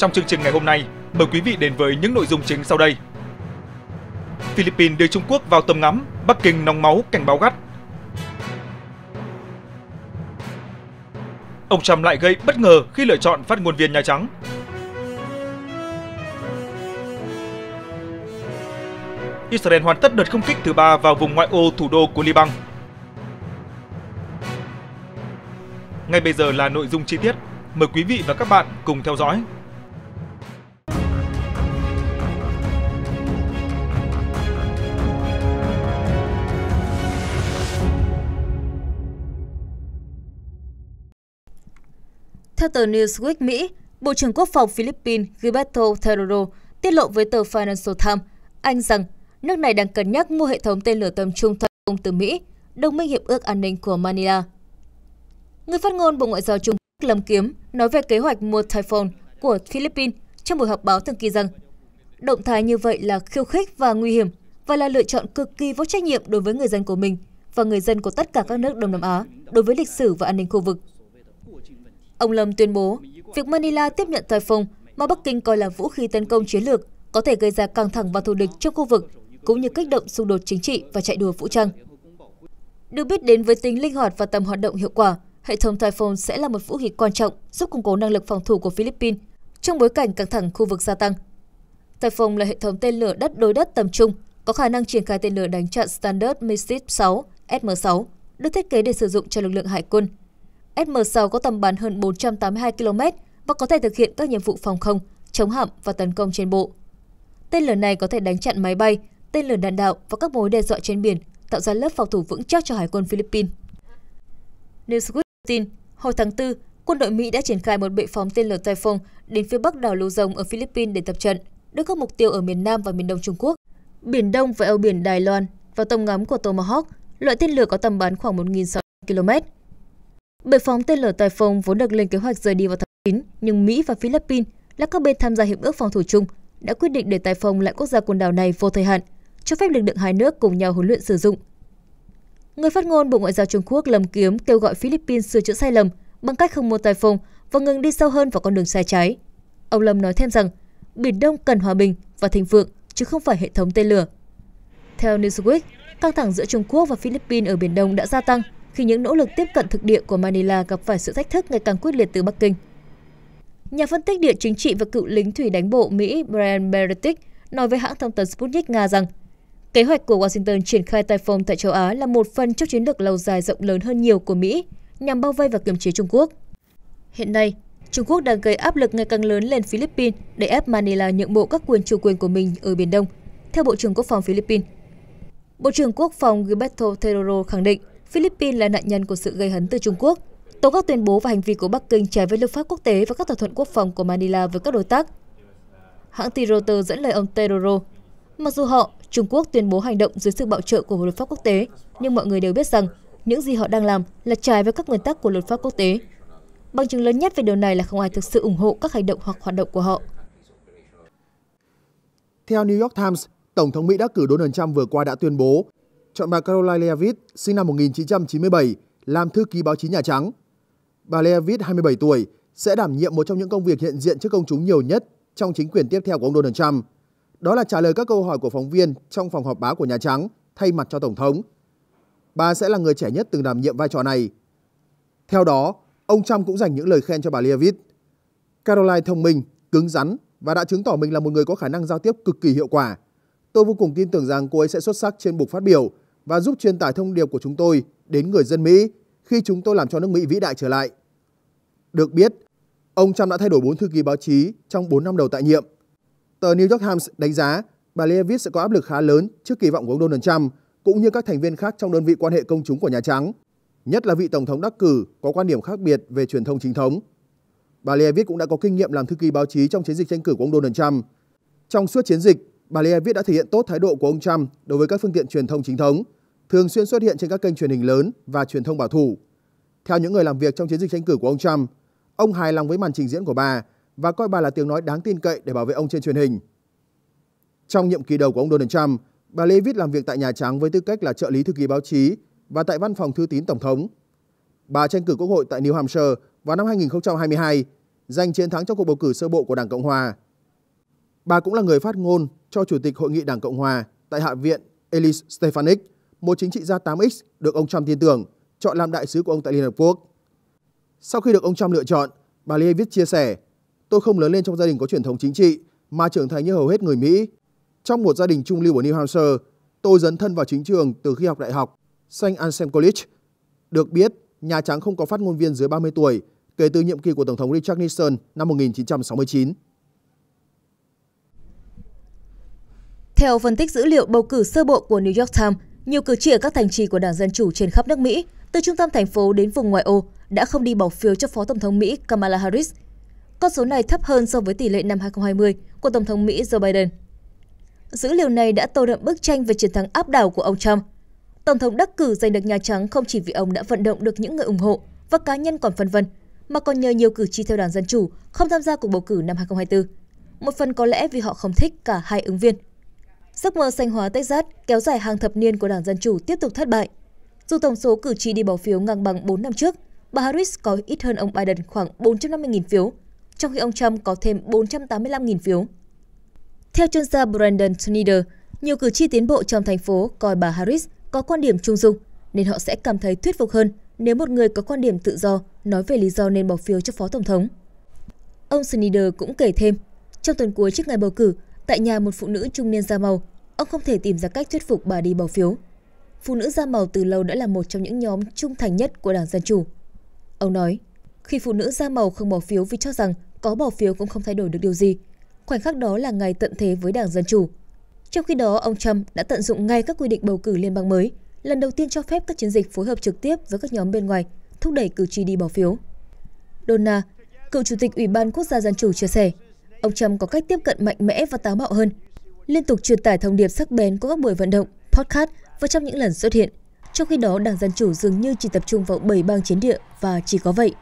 Trong chương trình ngày hôm nay, mời quý vị đến với những nội dung chính sau đây. Philippines đưa Trung Quốc vào tầm ngắm, Bắc Kinh nóng máu cảnh báo gắt. Ông Trump lại gây bất ngờ khi lựa chọn phát ngôn viên Nhà Trắng. Israel hoàn tất đợt không kích thứ ba vào vùng ngoại ô thủ đô của Liban. Ngay bây giờ là nội dung chi tiết. Mời quý vị và các bạn cùng theo dõi. Theo tờ Newsweek Mỹ, Bộ trưởng Quốc phòng Philippines Gilberto Terrero tiết lộ với tờ Financial Times Anh rằng nước này đang cân nhắc mua hệ thống tên lửa tầm trung thuận công từ Mỹ, đồng minh hiệp ước an ninh của Manila. Người phát ngôn Bộ Ngoại giao Trung Quốc Lâm Kiếm nói về kế hoạch mua Typhoon của Philippines trong buổi họp báo thường kỳ rằng động thái như vậy là khiêu khích và nguy hiểm và là lựa chọn cực kỳ vô trách nhiệm đối với người dân của mình và người dân của tất cả các nước Đông Nam Á đối với lịch sử và an ninh khu vực. Ông Lâm tuyên bố, việc Manila tiếp nhận Typhoon mà Bắc Kinh coi là vũ khí tấn công chiến lược có thể gây ra căng thẳng và thù địch trong khu vực, cũng như kích động xung đột chính trị và chạy đua vũ trang. Được biết đến với tính linh hoạt và tầm hoạt động hiệu quả, hệ thống Typhoon sẽ là một vũ khí quan trọng giúp củng cố năng lực phòng thủ của Philippines trong bối cảnh căng thẳng khu vực gia tăng. Typhoon là hệ thống tên lửa đất đối đất tầm trung, có khả năng triển khai tên lửa đánh chặn Standard Missile 6 SM-6, được thiết kế để sử dụng cho lực lượng hải quân, SM-6 có tầm bắn hơn 482 km và có thể thực hiện các nhiệm vụ phòng không, chống hạm và tấn công trên bộ. Tên lửa này có thể đánh chặn máy bay, tên lửa đạn đạo và các mối đe dọa trên biển, tạo ra lớp phòng thủ vững chắc cho Hải quân Philippines. Newsweek tin, hồi tháng 4, quân đội Mỹ đã triển khai một bệ phóng tên lửa Typhoon đến phía bắc đảo Luzon ở Philippines để tập trận, đối các mục tiêu ở miền Nam và miền Đông Trung Quốc, Biển Đông và eo biển Đài Loan vào tầm ngắm của Tomahawk, loại tên lửa có tầm bắn khoảng 1.600 km. Bệ phóng tên lửa Tài Phong vốn được lên kế hoạch rời đi vào tháng 9, nhưng Mỹ và Philippines là các bên tham gia hiệp ước phòng thủ chung đã quyết định để Tài Phong lại quốc gia quần đảo này vô thời hạn, cho phép lực lượng hai nước cùng nhau huấn luyện sử dụng. Người phát ngôn Bộ Ngoại giao Trung Quốc Lâm Kiếm kêu gọi Philippines sửa chữa sai lầm bằng cách không mua Tài Phong và ngừng đi sâu hơn vào con đường sai trái. Ông Lâm nói thêm rằng, Biển Đông cần hòa bình và thịnh vượng, chứ không phải hệ thống tên lửa. Theo Newsweek, căng thẳng giữa Trung Quốc và Philippines ở Biển Đông đã gia tăng khi những nỗ lực tiếp cận thực địa của Manila gặp phải sự thách thức ngày càng quyết liệt từ Bắc Kinh. Nhà phân tích địa chính trị và cựu lính thủy đánh bộ Mỹ Brian Beretic nói với hãng thông tấn Sputnik Nga rằng kế hoạch của Washington triển khai Typhoon tại châu Á là một phần trong chiến lược lâu dài rộng lớn hơn nhiều của Mỹ nhằm bao vây và kiềm chế Trung Quốc. Hiện nay, Trung Quốc đang gây áp lực ngày càng lớn lên Philippines để ép Manila nhượng bộ các quyền chủ quyền của mình ở Biển Đông, theo Bộ trưởng Quốc phòng Philippines. Bộ trưởng Quốc phòng Gilberto Teodoro khẳng định Philippines là nạn nhân của sự gây hấn từ Trung Quốc. Tố các tuyên bố và hành vi của Bắc Kinh trái với luật pháp quốc tế và các thỏa thuận quốc phòng của Manila với các đối tác. Hãng tin Reuters dẫn lời ông Tedoro. Mặc dù họ, Trung Quốc tuyên bố hành động dưới sự bảo trợ của luật pháp quốc tế, nhưng mọi người đều biết rằng những gì họ đang làm là trái với các nguyên tắc của luật pháp quốc tế. Bằng chứng lớn nhất về điều này là không ai thực sự ủng hộ các hành động hoặc hoạt động của họ. Theo New York Times, Tổng thống Mỹ đắc cử Donald Trump vừa qua đã tuyên bố chọn bà Caroline Leavitt, sinh năm 1997, làm thư ký báo chí Nhà Trắng. Bà Leavitt, 27 tuổi, sẽ đảm nhiệm một trong những công việc hiện diện trước công chúng nhiều nhất trong chính quyền tiếp theo của ông Donald Trump. Đó là trả lời các câu hỏi của phóng viên trong phòng họp báo của Nhà Trắng thay mặt cho Tổng thống. Bà sẽ là người trẻ nhất từng đảm nhiệm vai trò này. Theo đó, ông Trump cũng dành những lời khen cho bà Leavitt. Caroline thông minh, cứng rắn và đã chứng tỏ mình là một người có khả năng giao tiếp cực kỳ hiệu quả. Tôi vô cùng tin tưởng rằng cô ấy sẽ xuất sắc trên bục phát biểu và giúp truyền tải thông điệp của chúng tôi đến người dân Mỹ khi chúng tôi làm cho nước Mỹ vĩ đại trở lại. Được biết, ông Trump đã thay đổi 4 thư ký báo chí trong 4 năm đầu tại nhiệm. Tờ New York Times đánh giá bà Leavitt sẽ có áp lực khá lớn trước kỳ vọng của ông Donald Trump cũng như các thành viên khác trong đơn vị quan hệ công chúng của Nhà Trắng, nhất là vị tổng thống đắc cử có quan điểm khác biệt về truyền thông chính thống. Bà Leavitt cũng đã có kinh nghiệm làm thư ký báo chí trong chiến dịch tranh cử của ông Donald Trump. Trong suốt chiến dịch, bà Leavitt đã thể hiện tốt thái độ của ông Trump đối với các phương tiện truyền thông chính thống – thường xuyên xuất hiện trên các kênh truyền hình lớn và truyền thông bảo thủ. Theo những người làm việc trong chiến dịch tranh cử của ông Trump, ông hài lòng với màn trình diễn của bà và coi bà là tiếng nói đáng tin cậy để bảo vệ ông trên truyền hình. Trong nhiệm kỳ đầu của ông Donald Trump, bà Leavitt làm việc tại Nhà Trắng với tư cách là trợ lý thư ký báo chí và tại văn phòng thư tín Tổng thống. Bà tranh cử Quốc hội tại New Hampshire vào năm 2022, giành chiến thắng trong cuộc bầu cử sơ bộ của Đảng Cộng Hòa. Bà cũng là người phát ngôn cho Chủ tịch Hội nghị Đảng Cộng Hòa tại Hạ viện Elise Stefanik một chính trị gia 8X được ông Trump tin tưởng, chọn làm đại sứ của ông tại Liên Hợp Quốc. Sau khi được ông Trump lựa chọn, bà Lee viết chia sẻ, tôi không lớn lên trong gia đình có truyền thống chính trị mà trưởng thành như hầu hết người Mỹ. Trong một gia đình trung lưu ở New Hampshire, tôi dấn thân vào chính trường từ khi học đại học St. Anselm College. Được biết, Nhà Trắng không có phát ngôn viên dưới 30 tuổi kể từ nhiệm kỳ của Tổng thống Richard Nixon năm 1969. Theo phân tích dữ liệu bầu cử sơ bộ của New York Times, nhiều cử tri ở các thành trì của Đảng Dân Chủ trên khắp nước Mỹ, từ trung tâm thành phố đến vùng ngoại ô, đã không đi bỏ phiếu cho Phó Tổng thống Mỹ Kamala Harris. Con số này thấp hơn so với tỷ lệ năm 2020 của Tổng thống Mỹ Joe Biden. Dữ liệu này đã tô đậm bức tranh về chiến thắng áp đảo của ông Trump. Tổng thống đắc cử giành được Nhà Trắng không chỉ vì ông đã vận động được những người ủng hộ và cá nhân còn phân vân, mà còn nhờ nhiều cử tri theo Đảng Dân Chủ không tham gia cuộc bầu cử năm 2024. Một phần có lẽ vì họ không thích cả hai ứng viên – Giấc mơ xanh hóa Texas kéo dài hàng thập niên của Đảng Dân Chủ tiếp tục thất bại. Dù tổng số cử tri đi bỏ phiếu ngang bằng 4 năm trước, bà Harris có ít hơn ông Biden khoảng 450.000 phiếu, trong khi ông Trump có thêm 485.000 phiếu. Theo chuyên gia Brandon Schneider, nhiều cử tri tiến bộ trong thành phố coi bà Harris có quan điểm trung dung, nên họ sẽ cảm thấy thuyết phục hơn nếu một người có quan điểm tự do nói về lý do nên bỏ phiếu cho Phó Tổng thống. Ông Schneider cũng kể thêm, trong tuần cuối trước ngày bầu cử, Tại nhà một phụ nữ trung niên da màu, ông không thể tìm ra cách thuyết phục bà đi bỏ phiếu. Phụ nữ da màu từ lâu đã là một trong những nhóm trung thành nhất của Đảng Dân Chủ. Ông nói, khi phụ nữ da màu không bỏ phiếu vì cho rằng có bỏ phiếu cũng không thay đổi được điều gì, khoảnh khắc đó là ngày tận thế với Đảng Dân Chủ. Trong khi đó, ông Trump đã tận dụng ngay các quy định bầu cử liên bang mới, lần đầu tiên cho phép các chiến dịch phối hợp trực tiếp với các nhóm bên ngoài, thúc đẩy cử tri đi bỏ phiếu. Donna, cựu chủ tịch Ủy ban Quốc gia Dân Chủ chia sẻ, Ông Trump có cách tiếp cận mạnh mẽ và táo bạo hơn, liên tục truyền tải thông điệp sắc bén của các buổi vận động, podcast và trong những lần xuất hiện. Trong khi đó, Đảng Dân Chủ dường như chỉ tập trung vào 7 bang chiến địa và chỉ có vậy.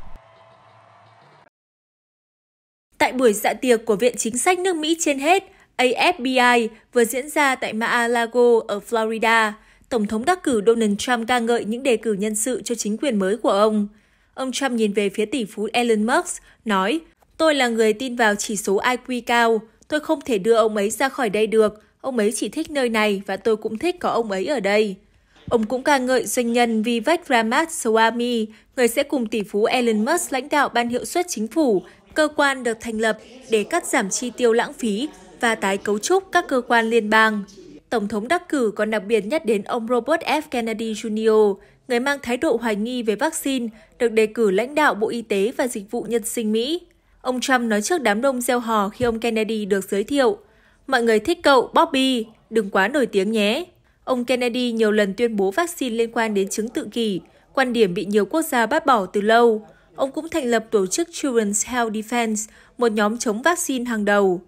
Tại buổi dạ tiệc của Viện Chính sách nước Mỹ trên hết, AFBI vừa diễn ra tại Mar-a-Lago ở Florida, Tổng thống đắc cử Donald Trump ca ngợi những đề cử nhân sự cho chính quyền mới của ông. Ông Trump nhìn về phía tỷ phú Elon Musk, nói Tôi là người tin vào chỉ số IQ cao, tôi không thể đưa ông ấy ra khỏi đây được, ông ấy chỉ thích nơi này và tôi cũng thích có ông ấy ở đây. Ông cũng ca ngợi doanh nhân Vivek Ramat Swamy, người sẽ cùng tỷ phú Elon Musk lãnh đạo Ban hiệu suất chính phủ, cơ quan được thành lập để cắt giảm chi tiêu lãng phí và tái cấu trúc các cơ quan liên bang. Tổng thống đắc cử còn đặc biệt nhắc đến ông Robert F. Kennedy Jr., người mang thái độ hoài nghi về vaccine, được đề cử lãnh đạo Bộ Y tế và Dịch vụ Nhân sinh Mỹ. Ông Trump nói trước đám đông gieo hò khi ông Kennedy được giới thiệu. Mọi người thích cậu, Bobby, đừng quá nổi tiếng nhé. Ông Kennedy nhiều lần tuyên bố vaccine liên quan đến chứng tự kỷ, quan điểm bị nhiều quốc gia bác bỏ từ lâu. Ông cũng thành lập tổ chức Children's Health Defense, một nhóm chống vaccine hàng đầu.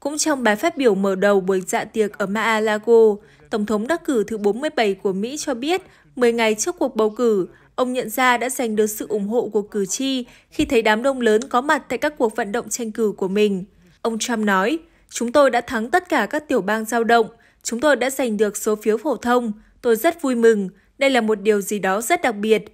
Cũng trong bài phát biểu mở đầu buổi dạ tiệc ở Mar-a-Lago, Tổng thống đắc cử thứ 47 của Mỹ cho biết 10 ngày trước cuộc bầu cử, ông nhận ra đã giành được sự ủng hộ của cử tri khi thấy đám đông lớn có mặt tại các cuộc vận động tranh cử của mình. Ông Trump nói, chúng tôi đã thắng tất cả các tiểu bang giao động, chúng tôi đã giành được số phiếu phổ thông, tôi rất vui mừng, đây là một điều gì đó rất đặc biệt.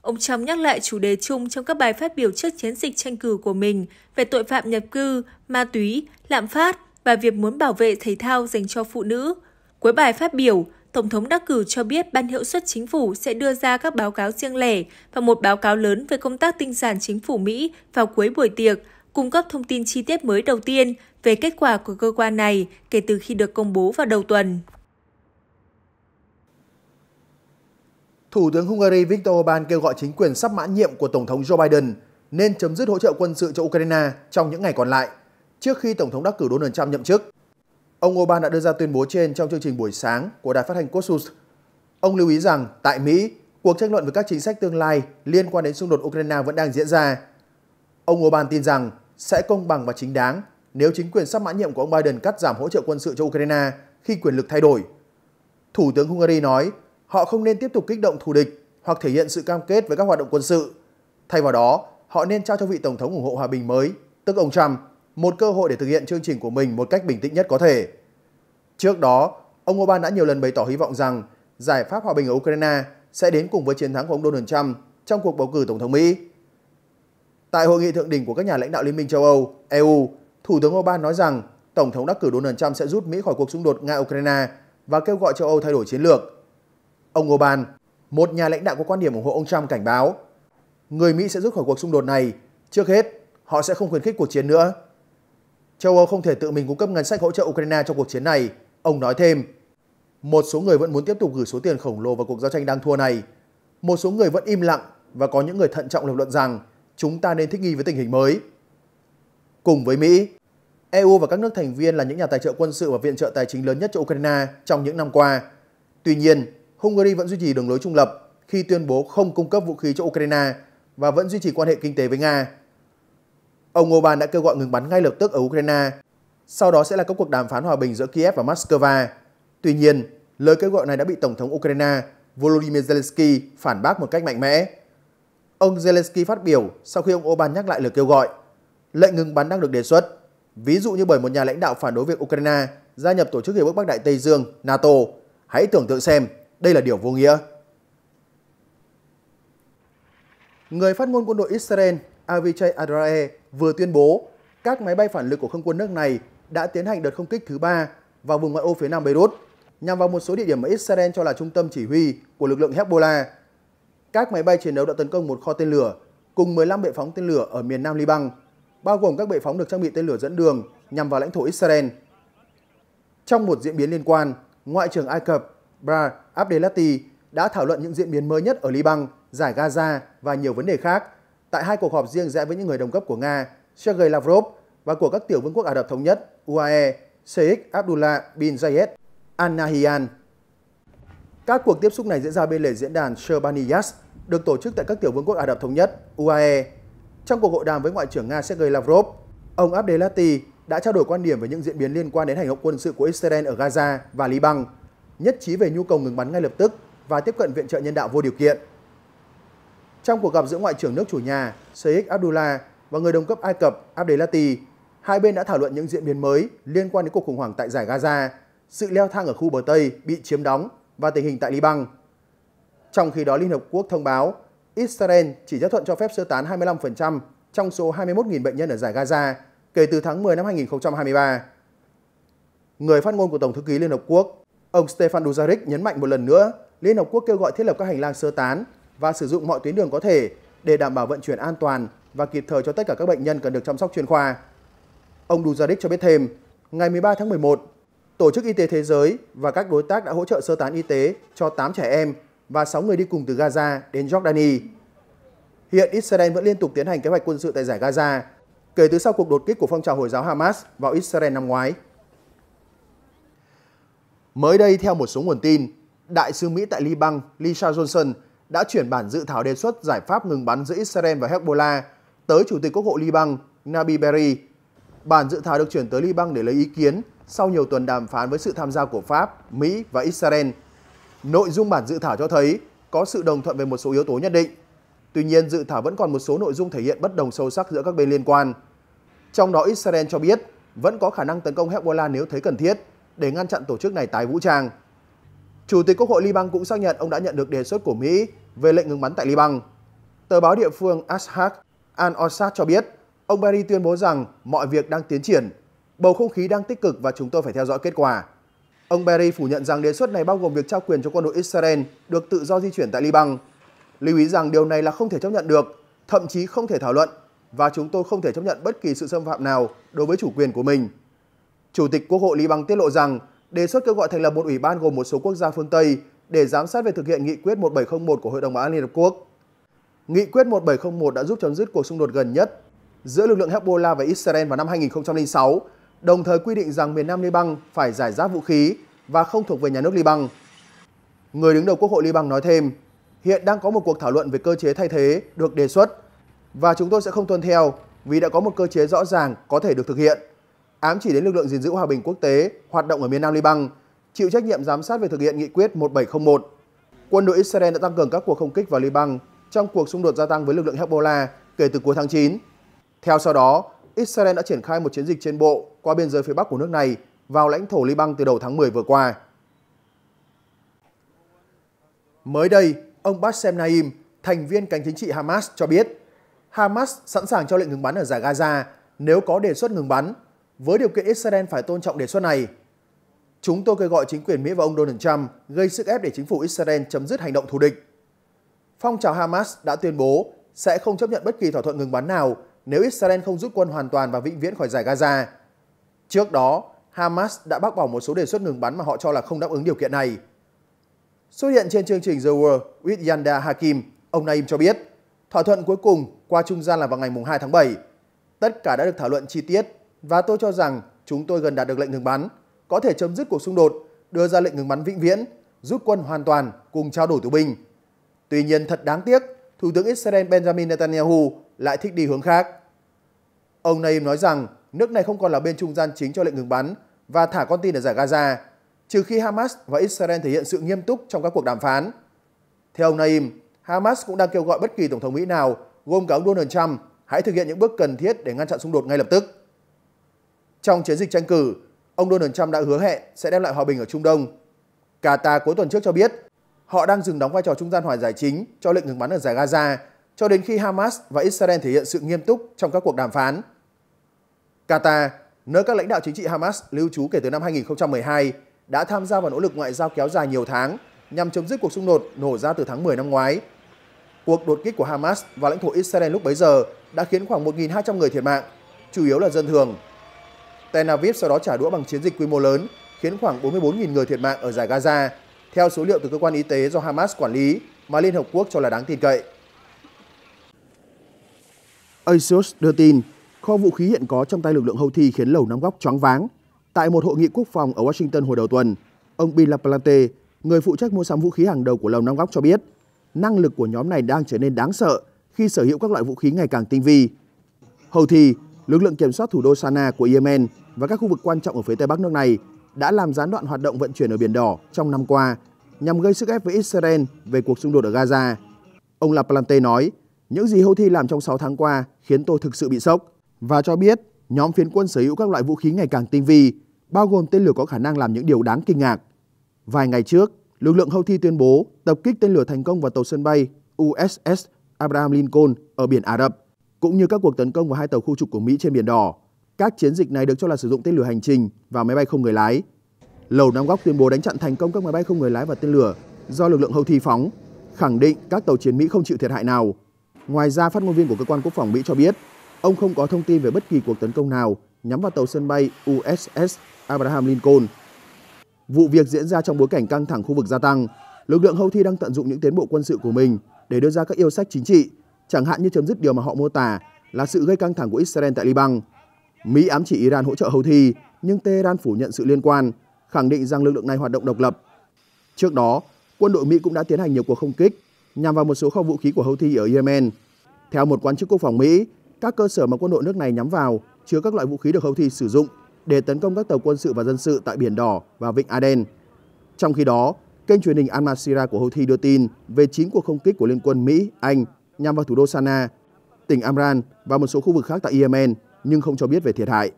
Ông Trump nhắc lại chủ đề chung trong các bài phát biểu trước chiến dịch tranh cử của mình về tội phạm nhập cư, ma túy, lạm phát và việc muốn bảo vệ thể thao dành cho phụ nữ. Cuối bài phát biểu, Tổng thống đắc cử cho biết Ban hiệu suất chính phủ sẽ đưa ra các báo cáo riêng lẻ và một báo cáo lớn về công tác tinh giản chính phủ Mỹ vào cuối buổi tiệc, cung cấp thông tin chi tiết mới đầu tiên về kết quả của cơ quan này kể từ khi được công bố vào đầu tuần. Thủ tướng Hungary Viktor Orbán kêu gọi chính quyền sắp mãn nhiệm của Tổng thống Joe Biden nên chấm dứt hỗ trợ quân sự cho Ukraine trong những ngày còn lại, trước khi Tổng thống đắc cử Donald Trump nhậm chức. Ông Orbán đã đưa ra tuyên bố trên trong chương trình buổi sáng của đài phát thanh Kosus. Ông lưu ý rằng tại Mỹ, cuộc tranh luận về các chính sách tương lai liên quan đến xung đột Ukraine vẫn đang diễn ra. Ông Orbán tin rằng sẽ công bằng và chính đáng nếu chính quyền sắp mãn nhiệm của ông Biden cắt giảm hỗ trợ quân sự cho Ukraine khi quyền lực thay đổi. Thủ tướng Hungary nói họ không nên tiếp tục kích động thù địch hoặc thể hiện sự cam kết với các hoạt động quân sự. Thay vào đó, họ nên trao cho vị Tổng thống ủng hộ hòa bình mới, tức ông Trump, một cơ hội để thực hiện chương trình của mình một cách bình tĩnh nhất có thể. Trước đó, ông Orbán đã nhiều lần bày tỏ hy vọng rằng giải pháp hòa bình ở Ukraine sẽ đến cùng với chiến thắng của ông Donald Trump trong cuộc bầu cử Tổng thống Mỹ. Tại hội nghị thượng đỉnh của các nhà lãnh đạo Liên minh châu Âu, EU, Thủ tướng Orbán nói rằng Tổng thống đắc cử Donald Trump sẽ rút Mỹ khỏi cuộc xung đột Nga-Ukraine và kêu gọi châu Âu thay đổi chiến lược. Ông Orbán, một nhà lãnh đạo có quan điểm ủng hộ ông Trump cảnh báo, người Mỹ sẽ rút khỏi cuộc xung đột này, trước hết họ sẽ không khuyến khích cuộc chiến nữa châu Âu không thể tự mình cung cấp ngân sách hỗ trợ Ukraine trong cuộc chiến này, ông nói thêm. Một số người vẫn muốn tiếp tục gửi số tiền khổng lồ vào cuộc giao tranh đang thua này. Một số người vẫn im lặng và có những người thận trọng lập luận rằng chúng ta nên thích nghi với tình hình mới. Cùng với Mỹ, EU và các nước thành viên là những nhà tài trợ quân sự và viện trợ tài chính lớn nhất cho Ukraine trong những năm qua. Tuy nhiên, Hungary vẫn duy trì đường lối trung lập khi tuyên bố không cung cấp vũ khí cho Ukraine và vẫn duy trì quan hệ kinh tế với Nga ông Oban đã kêu gọi ngừng bắn ngay lập tức ở Ukraine. Sau đó sẽ là các cuộc đàm phán hòa bình giữa Kiev và Moscow. Tuy nhiên, lời kêu gọi này đã bị Tổng thống Ukraine Volodymyr Zelensky phản bác một cách mạnh mẽ. Ông Zelensky phát biểu sau khi ông Oban nhắc lại lời kêu gọi. Lệnh ngừng bắn đang được đề xuất, ví dụ như bởi một nhà lãnh đạo phản đối việc Ukraine gia nhập Tổ chức Hiệp ước Bắc Đại Tây Dương NATO. Hãy tưởng tượng xem, đây là điều vô nghĩa. Người phát ngôn quân đội Israel Avichai Adrae vừa tuyên bố các máy bay phản lực của không quân nước này đã tiến hành đợt không kích thứ ba vào vùng ngoại ô phía nam Beirut, nhằm vào một số địa điểm mà Israel cho là trung tâm chỉ huy của lực lượng Hezbollah. Các máy bay chiến đấu đã tấn công một kho tên lửa cùng 15 bệ phóng tên lửa ở miền nam Liban, bao gồm các bệ phóng được trang bị tên lửa dẫn đường nhằm vào lãnh thổ Israel. Trong một diễn biến liên quan, Ngoại trưởng Ai Cập Bra Abdelati đã thảo luận những diễn biến mới nhất ở Liban, giải Gaza và nhiều vấn đề khác – tại hai cuộc họp riêng rẽ với những người đồng cấp của Nga, Sergei Lavrov và của các tiểu vương quốc Ả Rập Thống Nhất UAE, Sheikh Abdullah bin Zayed Al Nahyan. Các cuộc tiếp xúc này diễn ra bên lề diễn đàn Sherbaniyas được tổ chức tại các tiểu vương quốc Ả Rập Thống Nhất UAE. Trong cuộc hội đàm với Ngoại trưởng Nga Sergei Lavrov, ông Abdelati đã trao đổi quan điểm về những diễn biến liên quan đến hành động quân sự của Israel ở Gaza và Liban, nhất trí về nhu cầu ngừng bắn ngay lập tức và tiếp cận viện trợ nhân đạo vô điều kiện. Trong cuộc gặp giữa Ngoại trưởng nước chủ nhà Sheikh Abdullah và người đồng cấp Ai Cập Abdelati, hai bên đã thảo luận những diễn biến mới liên quan đến cuộc khủng hoảng tại giải Gaza, sự leo thang ở khu bờ Tây bị chiếm đóng và tình hình tại Liban. Trong khi đó, Liên Hợp Quốc thông báo Israel chỉ chấp thuận cho phép sơ tán 25% trong số 21.000 bệnh nhân ở giải Gaza kể từ tháng 10 năm 2023. Người phát ngôn của Tổng thư ký Liên Hợp Quốc, ông Stefan Dujarric nhấn mạnh một lần nữa, Liên Hợp Quốc kêu gọi thiết lập các hành lang sơ tán và sử dụng mọi tuyến đường có thể để đảm bảo vận chuyển an toàn và kịp thời cho tất cả các bệnh nhân cần được chăm sóc chuyên khoa. Ông Duzaric cho biết thêm, ngày 13 tháng 11, Tổ chức Y tế Thế giới và các đối tác đã hỗ trợ sơ tán y tế cho 8 trẻ em và 6 người đi cùng từ Gaza đến Jordani. Hiện Israel vẫn liên tục tiến hành kế hoạch quân sự tại giải Gaza kể từ sau cuộc đột kích của phong trào Hồi giáo Hamas vào Israel năm ngoái. Mới đây, theo một số nguồn tin, Đại sứ Mỹ tại Liban, Lisa Johnson, đã chuyển bản dự thảo đề xuất giải pháp ngừng bắn giữa Israel và Hezbollah tới Chủ tịch Quốc hội Liban Nabi Berri. Bản dự thảo được chuyển tới Liban để lấy ý kiến sau nhiều tuần đàm phán với sự tham gia của Pháp, Mỹ và Israel. Nội dung bản dự thảo cho thấy có sự đồng thuận về một số yếu tố nhất định. Tuy nhiên, dự thảo vẫn còn một số nội dung thể hiện bất đồng sâu sắc giữa các bên liên quan. Trong đó, Israel cho biết vẫn có khả năng tấn công Hezbollah nếu thấy cần thiết để ngăn chặn tổ chức này tái vũ trang. Chủ tịch Quốc hội Liban cũng xác nhận ông đã nhận được đề xuất của Mỹ về lệnh ngừng bắn tại Liban. Tờ báo địa phương Ashaq Al-Ossad cho biết, ông Barry tuyên bố rằng mọi việc đang tiến triển, bầu không khí đang tích cực và chúng tôi phải theo dõi kết quả. Ông Barry phủ nhận rằng đề xuất này bao gồm việc trao quyền cho quân đội Israel được tự do di chuyển tại Liban. Lưu ý rằng điều này là không thể chấp nhận được, thậm chí không thể thảo luận và chúng tôi không thể chấp nhận bất kỳ sự xâm phạm nào đối với chủ quyền của mình. Chủ tịch Quốc hội Liban tiết lộ rằng đề xuất kêu gọi thành lập một ủy ban gồm một số quốc gia phương Tây để giám sát về thực hiện nghị quyết 1701 của Hội đồng Bảo an Liên Hợp Quốc. Nghị quyết 1701 đã giúp chấm dứt cuộc xung đột gần nhất giữa lực lượng Hezbollah và Israel vào năm 2006, đồng thời quy định rằng miền Nam Liban phải giải giáp vũ khí và không thuộc về nhà nước Liban. Người đứng đầu Quốc hội Liban nói thêm, hiện đang có một cuộc thảo luận về cơ chế thay thế được đề xuất và chúng tôi sẽ không tuân theo vì đã có một cơ chế rõ ràng có thể được thực hiện ám chỉ đến lực lượng gìn giữ hòa bình quốc tế hoạt động ở miền Nam Liban, chịu trách nhiệm giám sát về thực hiện nghị quyết 1701. Quân đội Israel đã tăng cường các cuộc không kích vào Liban trong cuộc xung đột gia tăng với lực lượng Hezbollah kể từ cuối tháng 9. Theo sau đó, Israel đã triển khai một chiến dịch trên bộ qua biên giới phía bắc của nước này vào lãnh thổ Liban từ đầu tháng 10 vừa qua. Mới đây, ông Bassem Naim, thành viên cánh chính trị Hamas cho biết Hamas sẵn sàng cho lệnh ngừng bắn ở giải Gaza nếu có đề xuất ngừng bắn với điều kiện Israel phải tôn trọng đề xuất này. Chúng tôi kêu gọi chính quyền Mỹ và ông Donald Trump gây sức ép để chính phủ Israel chấm dứt hành động thù địch. Phong trào Hamas đã tuyên bố sẽ không chấp nhận bất kỳ thỏa thuận ngừng bắn nào nếu Israel không rút quân hoàn toàn và vĩnh viễn khỏi giải Gaza. Trước đó, Hamas đã bác bỏ một số đề xuất ngừng bắn mà họ cho là không đáp ứng điều kiện này. Xuất hiện trên chương trình The World with Yanda Hakim, ông Naim cho biết, thỏa thuận cuối cùng qua trung gian là vào ngày 2 tháng 7. Tất cả đã được thảo luận chi tiết và tôi cho rằng chúng tôi gần đạt được lệnh ngừng bắn, có thể chấm dứt cuộc xung đột, đưa ra lệnh ngừng bắn vĩnh viễn, rút quân hoàn toàn cùng trao đổi tù binh. Tuy nhiên thật đáng tiếc, Thủ tướng Israel Benjamin Netanyahu lại thích đi hướng khác. Ông Naim nói rằng nước này không còn là bên trung gian chính cho lệnh ngừng bắn và thả con tin ở giải Gaza, trừ khi Hamas và Israel thể hiện sự nghiêm túc trong các cuộc đàm phán. Theo ông Naim, Hamas cũng đang kêu gọi bất kỳ Tổng thống Mỹ nào, gồm cả ông Donald Trump, hãy thực hiện những bước cần thiết để ngăn chặn xung đột ngay lập tức. Trong chiến dịch tranh cử, ông Donald Trump đã hứa hẹn sẽ đem lại hòa bình ở Trung Đông. Qatar cuối tuần trước cho biết họ đang dừng đóng vai trò trung gian hòa giải chính cho lệnh ngừng bắn ở giải Gaza cho đến khi Hamas và Israel thể hiện sự nghiêm túc trong các cuộc đàm phán. Qatar, nơi các lãnh đạo chính trị Hamas lưu trú kể từ năm 2012, đã tham gia vào nỗ lực ngoại giao kéo dài nhiều tháng nhằm chấm dứt cuộc xung đột nổ ra từ tháng 10 năm ngoái. Cuộc đột kích của Hamas vào lãnh thổ Israel lúc bấy giờ đã khiến khoảng 1.200 người thiệt mạng, chủ yếu là dân thường. Tel Aviv sau đó trả đũa bằng chiến dịch quy mô lớn, khiến khoảng 44.000 người thiệt mạng ở giải Gaza, theo số liệu từ cơ quan y tế do Hamas quản lý mà Liên Hợp Quốc cho là đáng tin cậy. ASIOS đưa tin, kho vũ khí hiện có trong tay lực lượng Houthi khiến lầu năm góc choáng váng. Tại một hội nghị quốc phòng ở Washington hồi đầu tuần, ông Bill LaPlante, người phụ trách mua sắm vũ khí hàng đầu của lầu năm góc cho biết, năng lực của nhóm này đang trở nên đáng sợ khi sở hữu các loại vũ khí ngày càng tinh vi. Houthi lực lượng kiểm soát thủ đô Sana của Yemen và các khu vực quan trọng ở phía Tây Bắc nước này đã làm gián đoạn hoạt động vận chuyển ở Biển Đỏ trong năm qua nhằm gây sức ép với Israel về cuộc xung đột ở Gaza. Ông Laplante nói, những gì Houthi làm trong 6 tháng qua khiến tôi thực sự bị sốc và cho biết nhóm phiến quân sở hữu các loại vũ khí ngày càng tinh vi, bao gồm tên lửa có khả năng làm những điều đáng kinh ngạc. Vài ngày trước, lực lượng Houthi tuyên bố tập kích tên lửa thành công vào tàu sân bay USS Abraham Lincoln ở biển Ả Rập cũng như các cuộc tấn công vào hai tàu khu trục của Mỹ trên Biển Đỏ. Các chiến dịch này được cho là sử dụng tên lửa hành trình và máy bay không người lái. Lầu Năm Góc tuyên bố đánh chặn thành công các máy bay không người lái và tên lửa do lực lượng Houthi phóng, khẳng định các tàu chiến Mỹ không chịu thiệt hại nào. Ngoài ra, phát ngôn viên của cơ quan quốc phòng Mỹ cho biết, ông không có thông tin về bất kỳ cuộc tấn công nào nhắm vào tàu sân bay USS Abraham Lincoln. Vụ việc diễn ra trong bối cảnh căng thẳng khu vực gia tăng, lực lượng Houthi đang tận dụng những tiến bộ quân sự của mình để đưa ra các yêu sách chính trị chẳng hạn như chấm dứt điều mà họ mô tả là sự gây căng thẳng của Israel tại Liban. Mỹ ám chỉ Iran hỗ trợ Houthi, nhưng Tehran phủ nhận sự liên quan, khẳng định rằng lực lượng này hoạt động độc lập. Trước đó, quân đội Mỹ cũng đã tiến hành nhiều cuộc không kích nhằm vào một số kho vũ khí của Houthi ở Yemen. Theo một quan chức quốc phòng Mỹ, các cơ sở mà quân đội nước này nhắm vào chứa các loại vũ khí được Houthi sử dụng để tấn công các tàu quân sự và dân sự tại Biển Đỏ và Vịnh Aden. Trong khi đó, kênh truyền hình Al Masira của Houthi đưa tin về chín cuộc không kích của Liên quân Mỹ, Anh nhằm vào thủ đô Sanaa, tỉnh Amran và một số khu vực khác tại Yemen nhưng không cho biết về thiệt hại.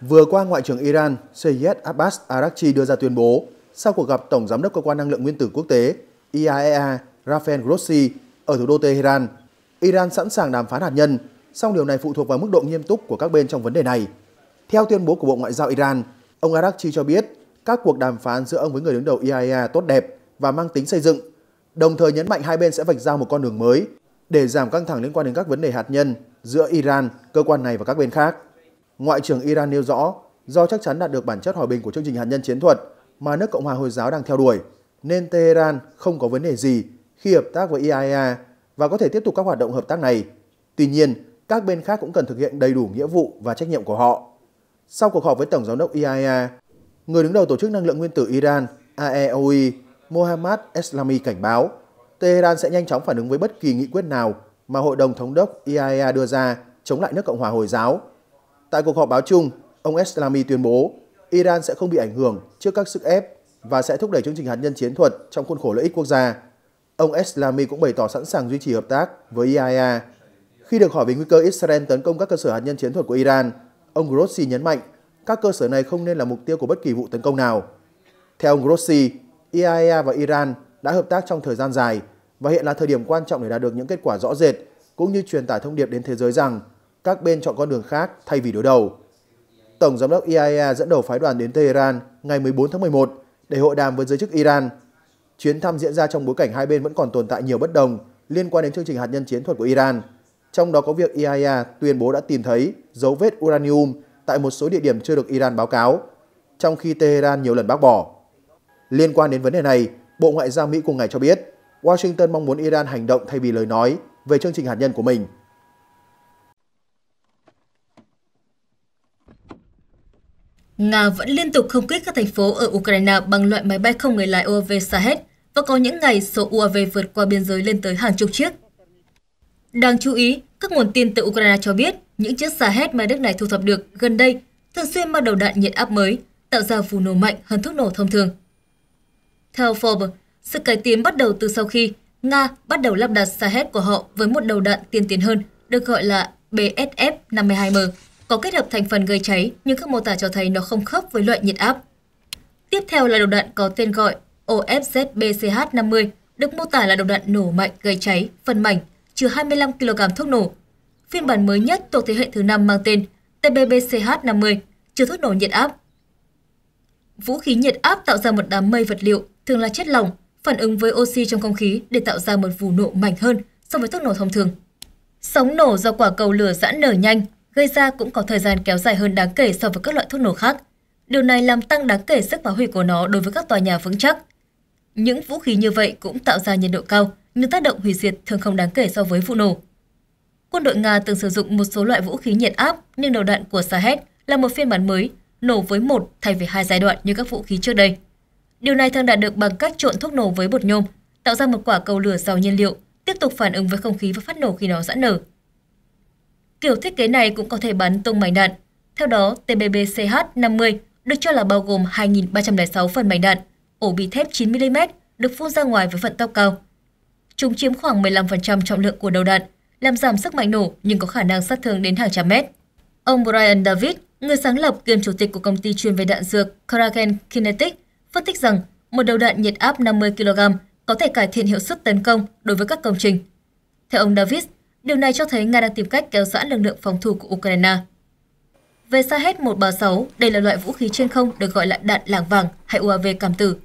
Vừa qua, Ngoại trưởng Iran Seyed Abbas Araghchi đưa ra tuyên bố sau cuộc gặp Tổng Giám đốc Cơ quan Năng lượng Nguyên tử Quốc tế IAEA e Rafael Grossi ở thủ đô Tehran. Iran sẵn sàng đàm phán hạt nhân, song điều này phụ thuộc vào mức độ nghiêm túc của các bên trong vấn đề này. Theo tuyên bố của Bộ Ngoại giao Iran, ông Araghchi cho biết các cuộc đàm phán giữa ông với người đứng đầu IAEA e tốt đẹp và mang tính xây dựng đồng thời nhấn mạnh hai bên sẽ vạch ra một con đường mới để giảm căng thẳng liên quan đến các vấn đề hạt nhân giữa Iran, cơ quan này và các bên khác. Ngoại trưởng Iran nêu rõ, do chắc chắn đạt được bản chất hòa bình của chương trình hạt nhân chiến thuật mà nước Cộng hòa Hồi giáo đang theo đuổi, nên Tehran không có vấn đề gì khi hợp tác với IAEA e và có thể tiếp tục các hoạt động hợp tác này. Tuy nhiên, các bên khác cũng cần thực hiện đầy đủ nghĩa vụ và trách nhiệm của họ. Sau cuộc họp với Tổng giám đốc IAEA, e người đứng đầu Tổ chức Năng lượng Nguyên tử Iran, AEOI Mohammad Eslami cảnh báo Tehran sẽ nhanh chóng phản ứng với bất kỳ nghị quyết nào mà Hội đồng Thống đốc IAEA e đưa ra chống lại nước Cộng hòa Hồi giáo. Tại cuộc họp báo chung, ông Eslami tuyên bố Iran sẽ không bị ảnh hưởng trước các sức ép và sẽ thúc đẩy chương trình hạt nhân chiến thuật trong khuôn khổ lợi ích quốc gia. Ông Eslami cũng bày tỏ sẵn sàng duy trì hợp tác với IAEA. E Khi được hỏi về nguy cơ Israel tấn công các cơ sở hạt nhân chiến thuật của Iran, ông Grossi nhấn mạnh các cơ sở này không nên là mục tiêu của bất kỳ vụ tấn công nào. Theo ông Grossi, E IAEA và Iran đã hợp tác trong thời gian dài và hiện là thời điểm quan trọng để đạt được những kết quả rõ rệt cũng như truyền tải thông điệp đến thế giới rằng các bên chọn con đường khác thay vì đối đầu. Tổng giám đốc e IAEA dẫn đầu phái đoàn đến Tehran ngày 14 tháng 11 để hội đàm với giới chức Iran. Chuyến thăm diễn ra trong bối cảnh hai bên vẫn còn tồn tại nhiều bất đồng liên quan đến chương trình hạt nhân chiến thuật của Iran, trong đó có việc e IAEA tuyên bố đã tìm thấy dấu vết uranium tại một số địa điểm chưa được Iran báo cáo, trong khi Tehran nhiều lần bác bỏ. Liên quan đến vấn đề này, Bộ Ngoại giao Mỹ cùng ngày cho biết Washington mong muốn Iran hành động thay vì lời nói về chương trình hạt nhân của mình. Nga vẫn liên tục không kích các thành phố ở Ukraine bằng loại máy bay không người lái UAV Shahed và có những ngày số UAV vượt qua biên giới lên tới hàng chục chiếc. Đáng chú ý, các nguồn tin từ Ukraine cho biết những chiếc Shahed mà nước này thu thập được gần đây thường xuyên mang đầu đạn nhiệt áp mới, tạo ra vụ nổ mạnh hơn thuốc nổ thông thường. Theo Forbes, sự cải tiến bắt đầu từ sau khi Nga bắt đầu lắp đặt Shahed của họ với một đầu đạn tiên tiến hơn, được gọi là BSF-52M, có kết hợp thành phần gây cháy nhưng các mô tả cho thấy nó không khớp với loại nhiệt áp. Tiếp theo là đầu đạn có tên gọi OFZBCH-50, được mô tả là đầu đạn nổ mạnh gây cháy, phân mảnh, chứa 25 kg thuốc nổ. Phiên bản mới nhất thuộc thế hệ thứ 5 mang tên TBBCH-50, chứa thuốc nổ nhiệt áp. Vũ khí nhiệt áp tạo ra một đám mây vật liệu thường là chất lỏng, phản ứng với oxy trong không khí để tạo ra một vụ nổ mạnh hơn so với thuốc nổ thông thường. Sóng nổ do quả cầu lửa giãn nở nhanh, gây ra cũng có thời gian kéo dài hơn đáng kể so với các loại thuốc nổ khác. Điều này làm tăng đáng kể sức phá hủy của nó đối với các tòa nhà vững chắc. Những vũ khí như vậy cũng tạo ra nhiệt độ cao, nhưng tác động hủy diệt thường không đáng kể so với vụ nổ. Quân đội Nga từng sử dụng một số loại vũ khí nhiệt áp, nhưng đầu đạn của Sahed là một phiên bản mới, nổ với một thay vì hai giai đoạn như các vũ khí trước đây. Điều này thường đạt được bằng cách trộn thuốc nổ với bột nhôm, tạo ra một quả cầu lửa giàu nhiên liệu, tiếp tục phản ứng với không khí và phát nổ khi nó giãn nở. Kiểu thiết kế này cũng có thể bắn tung mảnh đạn. Theo đó, TBBCH-50 được cho là bao gồm 2.306 phần mảnh đạn, ổ bị thép 9mm được phun ra ngoài với vận tốc cao. Chúng chiếm khoảng 15% trọng lượng của đầu đạn, làm giảm sức mạnh nổ nhưng có khả năng sát thương đến hàng trăm mét. Ông Brian David, người sáng lập kiêm chủ tịch của công ty chuyên về đạn dược Kraken Kinetic, phân tích rằng một đầu đạn nhiệt áp 50 kg có thể cải thiện hiệu suất tấn công đối với các công trình. Theo ông Davis, điều này cho thấy Nga đang tìm cách kéo giãn lực lượng phòng thủ của Ukraine. Về xa Sahet 136, đây là loại vũ khí trên không được gọi là đạn làng vàng hay UAV cảm tử.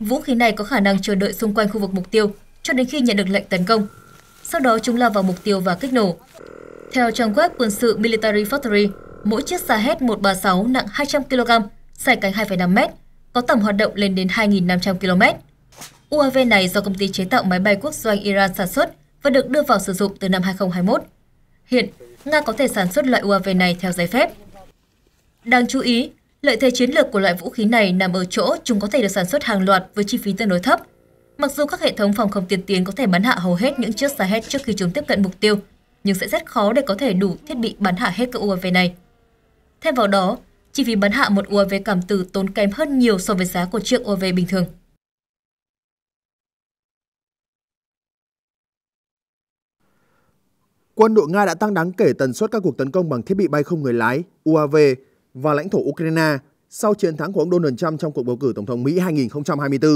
Vũ khí này có khả năng chờ đợi xung quanh khu vực mục tiêu cho đến khi nhận được lệnh tấn công. Sau đó chúng lao vào mục tiêu và kích nổ. Theo trang web quân sự Military Factory, mỗi chiếc xa Sahet 136 nặng 200 kg, dài cánh 2,5 mét, có tầm hoạt động lên đến 2.500 km. UAV này do công ty chế tạo máy bay quốc doanh Iran sản xuất và được đưa vào sử dụng từ năm 2021. Hiện, Nga có thể sản xuất loại UAV này theo giấy phép. Đáng chú ý, lợi thế chiến lược của loại vũ khí này nằm ở chỗ chúng có thể được sản xuất hàng loạt với chi phí tương đối thấp. Mặc dù các hệ thống phòng không tiên tiến có thể bắn hạ hầu hết những chiếc hết trước khi chúng tiếp cận mục tiêu, nhưng sẽ rất khó để có thể đủ thiết bị bắn hạ hết các UAV này. Thêm vào đó, chi phí bắn hạ một UAV cảm tử tốn kém hơn nhiều so với giá của chiếc UAV bình thường. Quân đội Nga đã tăng đáng kể tần suất các cuộc tấn công bằng thiết bị bay không người lái UAV vào lãnh thổ Ukraine sau chiến thắng của ông Donald Trump trong cuộc bầu cử Tổng thống Mỹ 2024.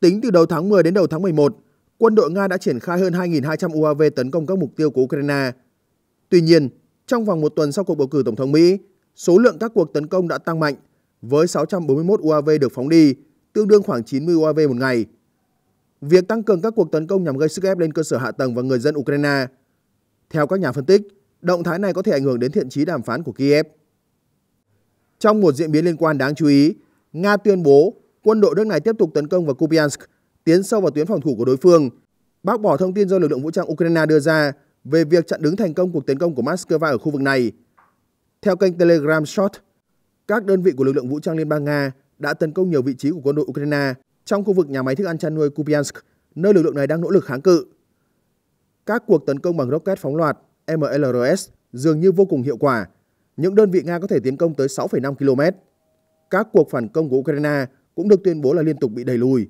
Tính từ đầu tháng 10 đến đầu tháng 11, quân đội Nga đã triển khai hơn 2.200 UAV tấn công các mục tiêu của Ukraine. Tuy nhiên, trong vòng một tuần sau cuộc bầu cử Tổng thống Mỹ, số lượng các cuộc tấn công đã tăng mạnh với 641 UAV được phóng đi, tương đương khoảng 90 UAV một ngày. Việc tăng cường các cuộc tấn công nhằm gây sức ép lên cơ sở hạ tầng và người dân Ukraine. Theo các nhà phân tích, động thái này có thể ảnh hưởng đến thiện trí đàm phán của Kiev. Trong một diễn biến liên quan đáng chú ý, Nga tuyên bố quân đội nước này tiếp tục tấn công vào Kupiansk, tiến sâu vào tuyến phòng thủ của đối phương, bác bỏ thông tin do lực lượng vũ trang Ukraine đưa ra về việc chặn đứng thành công cuộc tấn công của Moscow ở khu vực này – theo kênh Telegram Short, các đơn vị của lực lượng vũ trang Liên bang Nga đã tấn công nhiều vị trí của quân đội Ukraine trong khu vực nhà máy thức ăn chăn nuôi Kupiansk, nơi lực lượng này đang nỗ lực kháng cự. Các cuộc tấn công bằng rocket phóng loạt MLRS dường như vô cùng hiệu quả. Những đơn vị Nga có thể tiến công tới 6,5 km. Các cuộc phản công của Ukraine cũng được tuyên bố là liên tục bị đẩy lùi.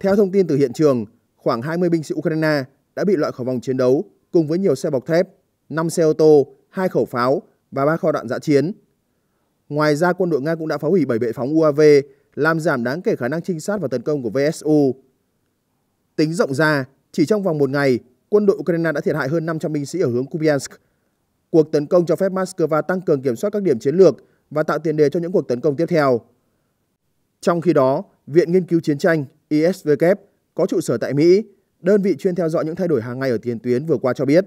Theo thông tin từ hiện trường, khoảng 20 binh sĩ Ukraine đã bị loại khỏi vòng chiến đấu cùng với nhiều xe bọc thép, 5 xe ô tô, 2 khẩu pháo và ba kho đạn giã chiến. Ngoài ra, quân đội Nga cũng đã phá hủy 7 bệ phóng UAV, làm giảm đáng kể khả năng trinh sát và tấn công của VSU. Tính rộng ra, chỉ trong vòng một ngày, quân đội Ukraine đã thiệt hại hơn 500 binh sĩ ở hướng Kupiansk. Cuộc tấn công cho phép Moscow tăng cường kiểm soát các điểm chiến lược và tạo tiền đề cho những cuộc tấn công tiếp theo. Trong khi đó, Viện Nghiên cứu Chiến tranh ISW có trụ sở tại Mỹ, đơn vị chuyên theo dõi những thay đổi hàng ngày ở tiền tuyến vừa qua cho biết,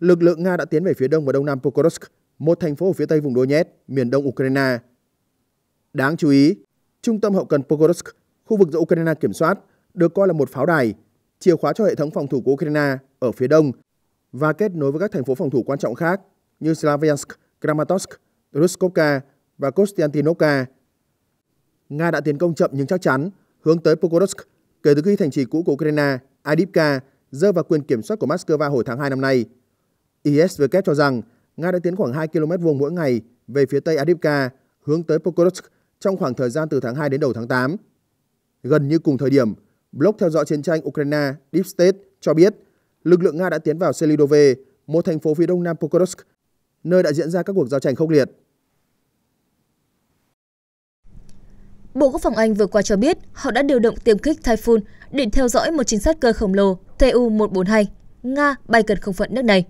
lực lượng Nga đã tiến về phía đông và đông nam Pokrovsk một thành phố ở phía tây vùng Donetsk, miền đông Ukraine. Đáng chú ý, trung tâm hậu cần Pogorsk, khu vực do Ukraine kiểm soát, được coi là một pháo đài, chìa khóa cho hệ thống phòng thủ của Ukraine ở phía đông và kết nối với các thành phố phòng thủ quan trọng khác như Slavyansk, Kramatorsk, Ruskovka và Konstantinovka. Nga đã tiến công chậm nhưng chắc chắn hướng tới Pokrovsk kể từ khi thành trì cũ của Ukraine, Adipka, rơi vào quyền kiểm soát của Moscow hồi tháng 2 năm nay. ISW cho rằng Nga đã tiến khoảng 2 km vuông mỗi ngày về phía tây Adivka hướng tới Pokrovsk trong khoảng thời gian từ tháng 2 đến đầu tháng 8. Gần như cùng thời điểm, blog theo dõi chiến tranh Ukraine Deep State cho biết lực lượng Nga đã tiến vào Selidove, một thành phố phía đông nam Pokrovsk, nơi đã diễn ra các cuộc giao tranh khốc liệt. Bộ Quốc phòng Anh vừa qua cho biết họ đã điều động tiêm kích Typhoon để theo dõi một chính sát cơ khổng lồ Tu-142. Nga bay gần không phận nước này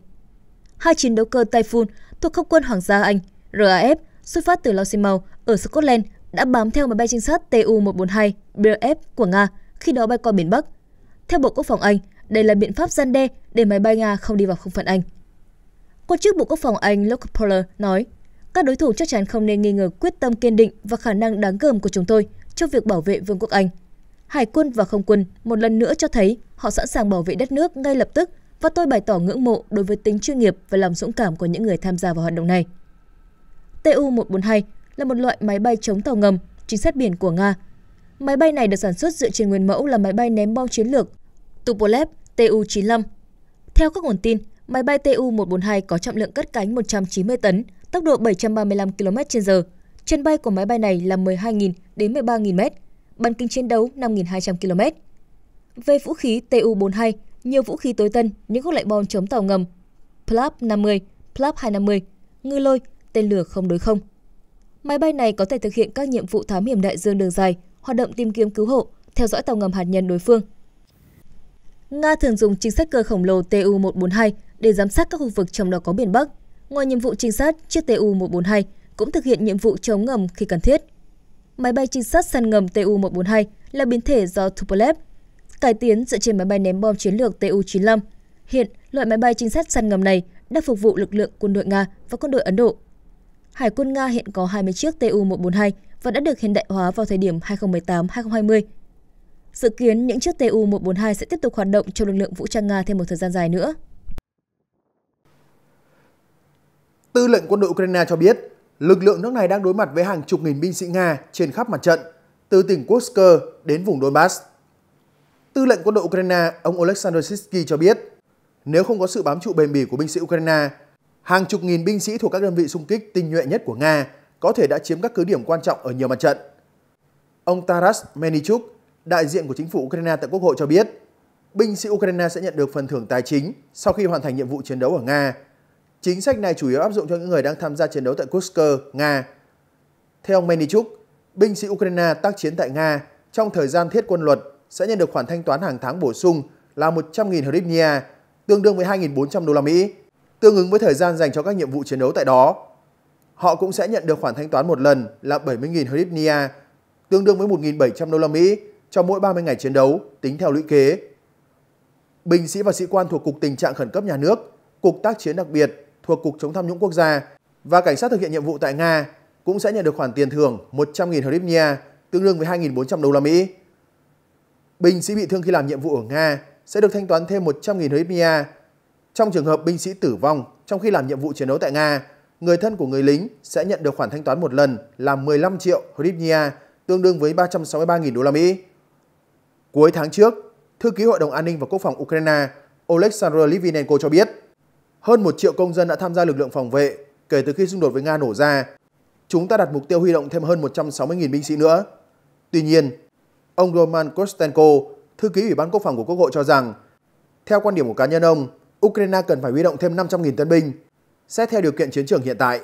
hai chiến đấu cơ Typhoon thuộc không quân Hoàng gia Anh RAF xuất phát từ Losimau ở Scotland đã bám theo máy bay trinh sát Tu-142 BF của Nga khi đó bay qua biển Bắc. Theo Bộ Quốc phòng Anh, đây là biện pháp gian đe để máy bay Nga không đi vào không phận Anh. Quan chức Bộ Quốc phòng Anh Luke Poller nói, các đối thủ chắc chắn không nên nghi ngờ quyết tâm kiên định và khả năng đáng gờm của chúng tôi trong việc bảo vệ Vương quốc Anh. Hải quân và không quân một lần nữa cho thấy họ sẵn sàng bảo vệ đất nước ngay lập tức và tôi bày tỏ ngưỡng mộ đối với tính chuyên nghiệp và lòng dũng cảm của những người tham gia vào hoạt động này. Tu-142 là một loại máy bay chống tàu ngầm, chính sát biển của Nga. Máy bay này được sản xuất dựa trên nguyên mẫu là máy bay ném bom chiến lược Tupolev Tu-95. Theo các nguồn tin, máy bay Tu-142 có trọng lượng cất cánh 190 tấn, tốc độ 735 km/h. Chân bay của máy bay này là 12.000 đến 13.000 m, bán kính chiến đấu 5.200 km. Về vũ khí Tu-42 nhiều vũ khí tối tân, những các loại bom chống tàu ngầm, Plap 50, Plap 250, ngư lôi, tên lửa không đối không. Máy bay này có thể thực hiện các nhiệm vụ thám hiểm đại dương đường dài, hoạt động tìm kiếm cứu hộ, theo dõi tàu ngầm hạt nhân đối phương. Nga thường dùng chính sách cơ khổng lồ Tu-142 để giám sát các khu vực trong đó có biển Bắc. Ngoài nhiệm vụ trinh sát, chiếc Tu-142 cũng thực hiện nhiệm vụ chống ngầm khi cần thiết. Máy bay trinh sát săn ngầm Tu-142 là biến thể do Tupolev, cải tiến dựa trên máy bay ném bom chiến lược Tu-95. Hiện, loại máy bay trinh sát săn ngầm này đang phục vụ lực lượng quân đội Nga và quân đội Ấn Độ. Hải quân Nga hiện có 20 chiếc Tu-142 và đã được hiện đại hóa vào thời điểm 2018-2020. Dự kiến những chiếc Tu-142 sẽ tiếp tục hoạt động trong lực lượng vũ trang Nga thêm một thời gian dài nữa. Tư lệnh quân đội Ukraine cho biết, lực lượng nước này đang đối mặt với hàng chục nghìn binh sĩ Nga trên khắp mặt trận, từ tỉnh Kursk đến vùng Donbass. Tư lệnh quân đội Ukraine, ông Oleksandr Sitsky cho biết, nếu không có sự bám trụ bền bỉ của binh sĩ Ukraine, hàng chục nghìn binh sĩ thuộc các đơn vị xung kích tinh nhuệ nhất của Nga có thể đã chiếm các cứ điểm quan trọng ở nhiều mặt trận. Ông Taras Menichuk, đại diện của chính phủ Ukraine tại Quốc hội cho biết, binh sĩ Ukraine sẽ nhận được phần thưởng tài chính sau khi hoàn thành nhiệm vụ chiến đấu ở Nga. Chính sách này chủ yếu áp dụng cho những người đang tham gia chiến đấu tại Kursk, Nga. Theo ông Menichuk, binh sĩ Ukraine tác chiến tại Nga trong thời gian thiết quân luật sẽ nhận được khoản thanh toán hàng tháng bổ sung là 100.000 hryvnia, tương đương với 2.400 đô la Mỹ, tương ứng với thời gian dành cho các nhiệm vụ chiến đấu tại đó. Họ cũng sẽ nhận được khoản thanh toán một lần là 70.000 hryvnia, tương đương với 1.700 đô la Mỹ cho mỗi 30 ngày chiến đấu, tính theo lũy kế. Binh sĩ và sĩ quan thuộc Cục Tình trạng Khẩn cấp Nhà nước, Cục Tác chiến đặc biệt thuộc Cục Chống tham nhũng quốc gia và Cảnh sát thực hiện nhiệm vụ tại Nga cũng sẽ nhận được khoản tiền thưởng 100.000 hryvnia, tương đương với 2.400 đô la Mỹ. Binh sĩ bị thương khi làm nhiệm vụ ở Nga sẽ được thanh toán thêm 100.000 hryvnia. Trong trường hợp binh sĩ tử vong trong khi làm nhiệm vụ chiến đấu tại Nga, người thân của người lính sẽ nhận được khoản thanh toán một lần là 15 triệu hryvnia, tương đương với 363.000 đô la Mỹ. Cuối tháng trước, thư ký Hội đồng An ninh và Quốc phòng Ukraine Oleksandr Litvinenko cho biết, hơn 1 triệu công dân đã tham gia lực lượng phòng vệ kể từ khi xung đột với Nga nổ ra. Chúng ta đặt mục tiêu huy động thêm hơn 160.000 binh sĩ nữa. Tuy nhiên, Ông Roman Kostenko, thư ký Ủy ban Quốc phòng của Quốc hội cho rằng, theo quan điểm của cá nhân ông, Ukraine cần phải huy động thêm 500.000 tân binh, xét theo điều kiện chiến trường hiện tại.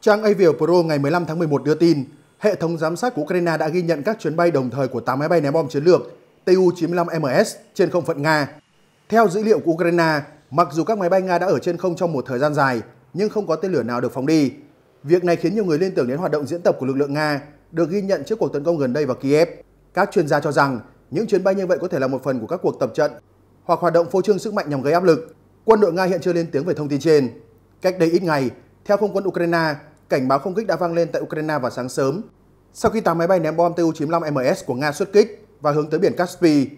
Trang Avio Pro ngày 15 tháng 11 đưa tin, hệ thống giám sát của Ukraine đã ghi nhận các chuyến bay đồng thời của 8 máy bay ném bom chiến lược Tu-95MS trên không phận Nga. Theo dữ liệu của Ukraine, mặc dù các máy bay Nga đã ở trên không trong một thời gian dài, nhưng không có tên lửa nào được phóng đi. Việc này khiến nhiều người liên tưởng đến hoạt động diễn tập của lực lượng Nga được ghi nhận trước cuộc tấn công gần đây vào Kiev. Các chuyên gia cho rằng những chuyến bay như vậy có thể là một phần của các cuộc tập trận hoặc hoạt động phô trương sức mạnh nhằm gây áp lực. Quân đội Nga hiện chưa lên tiếng về thông tin trên. Cách đây ít ngày, theo không quân Ukraine, cảnh báo không kích đã vang lên tại Ukraine vào sáng sớm sau khi 8 máy bay ném bom Tu-95MS của Nga xuất kích và hướng tới biển Caspi.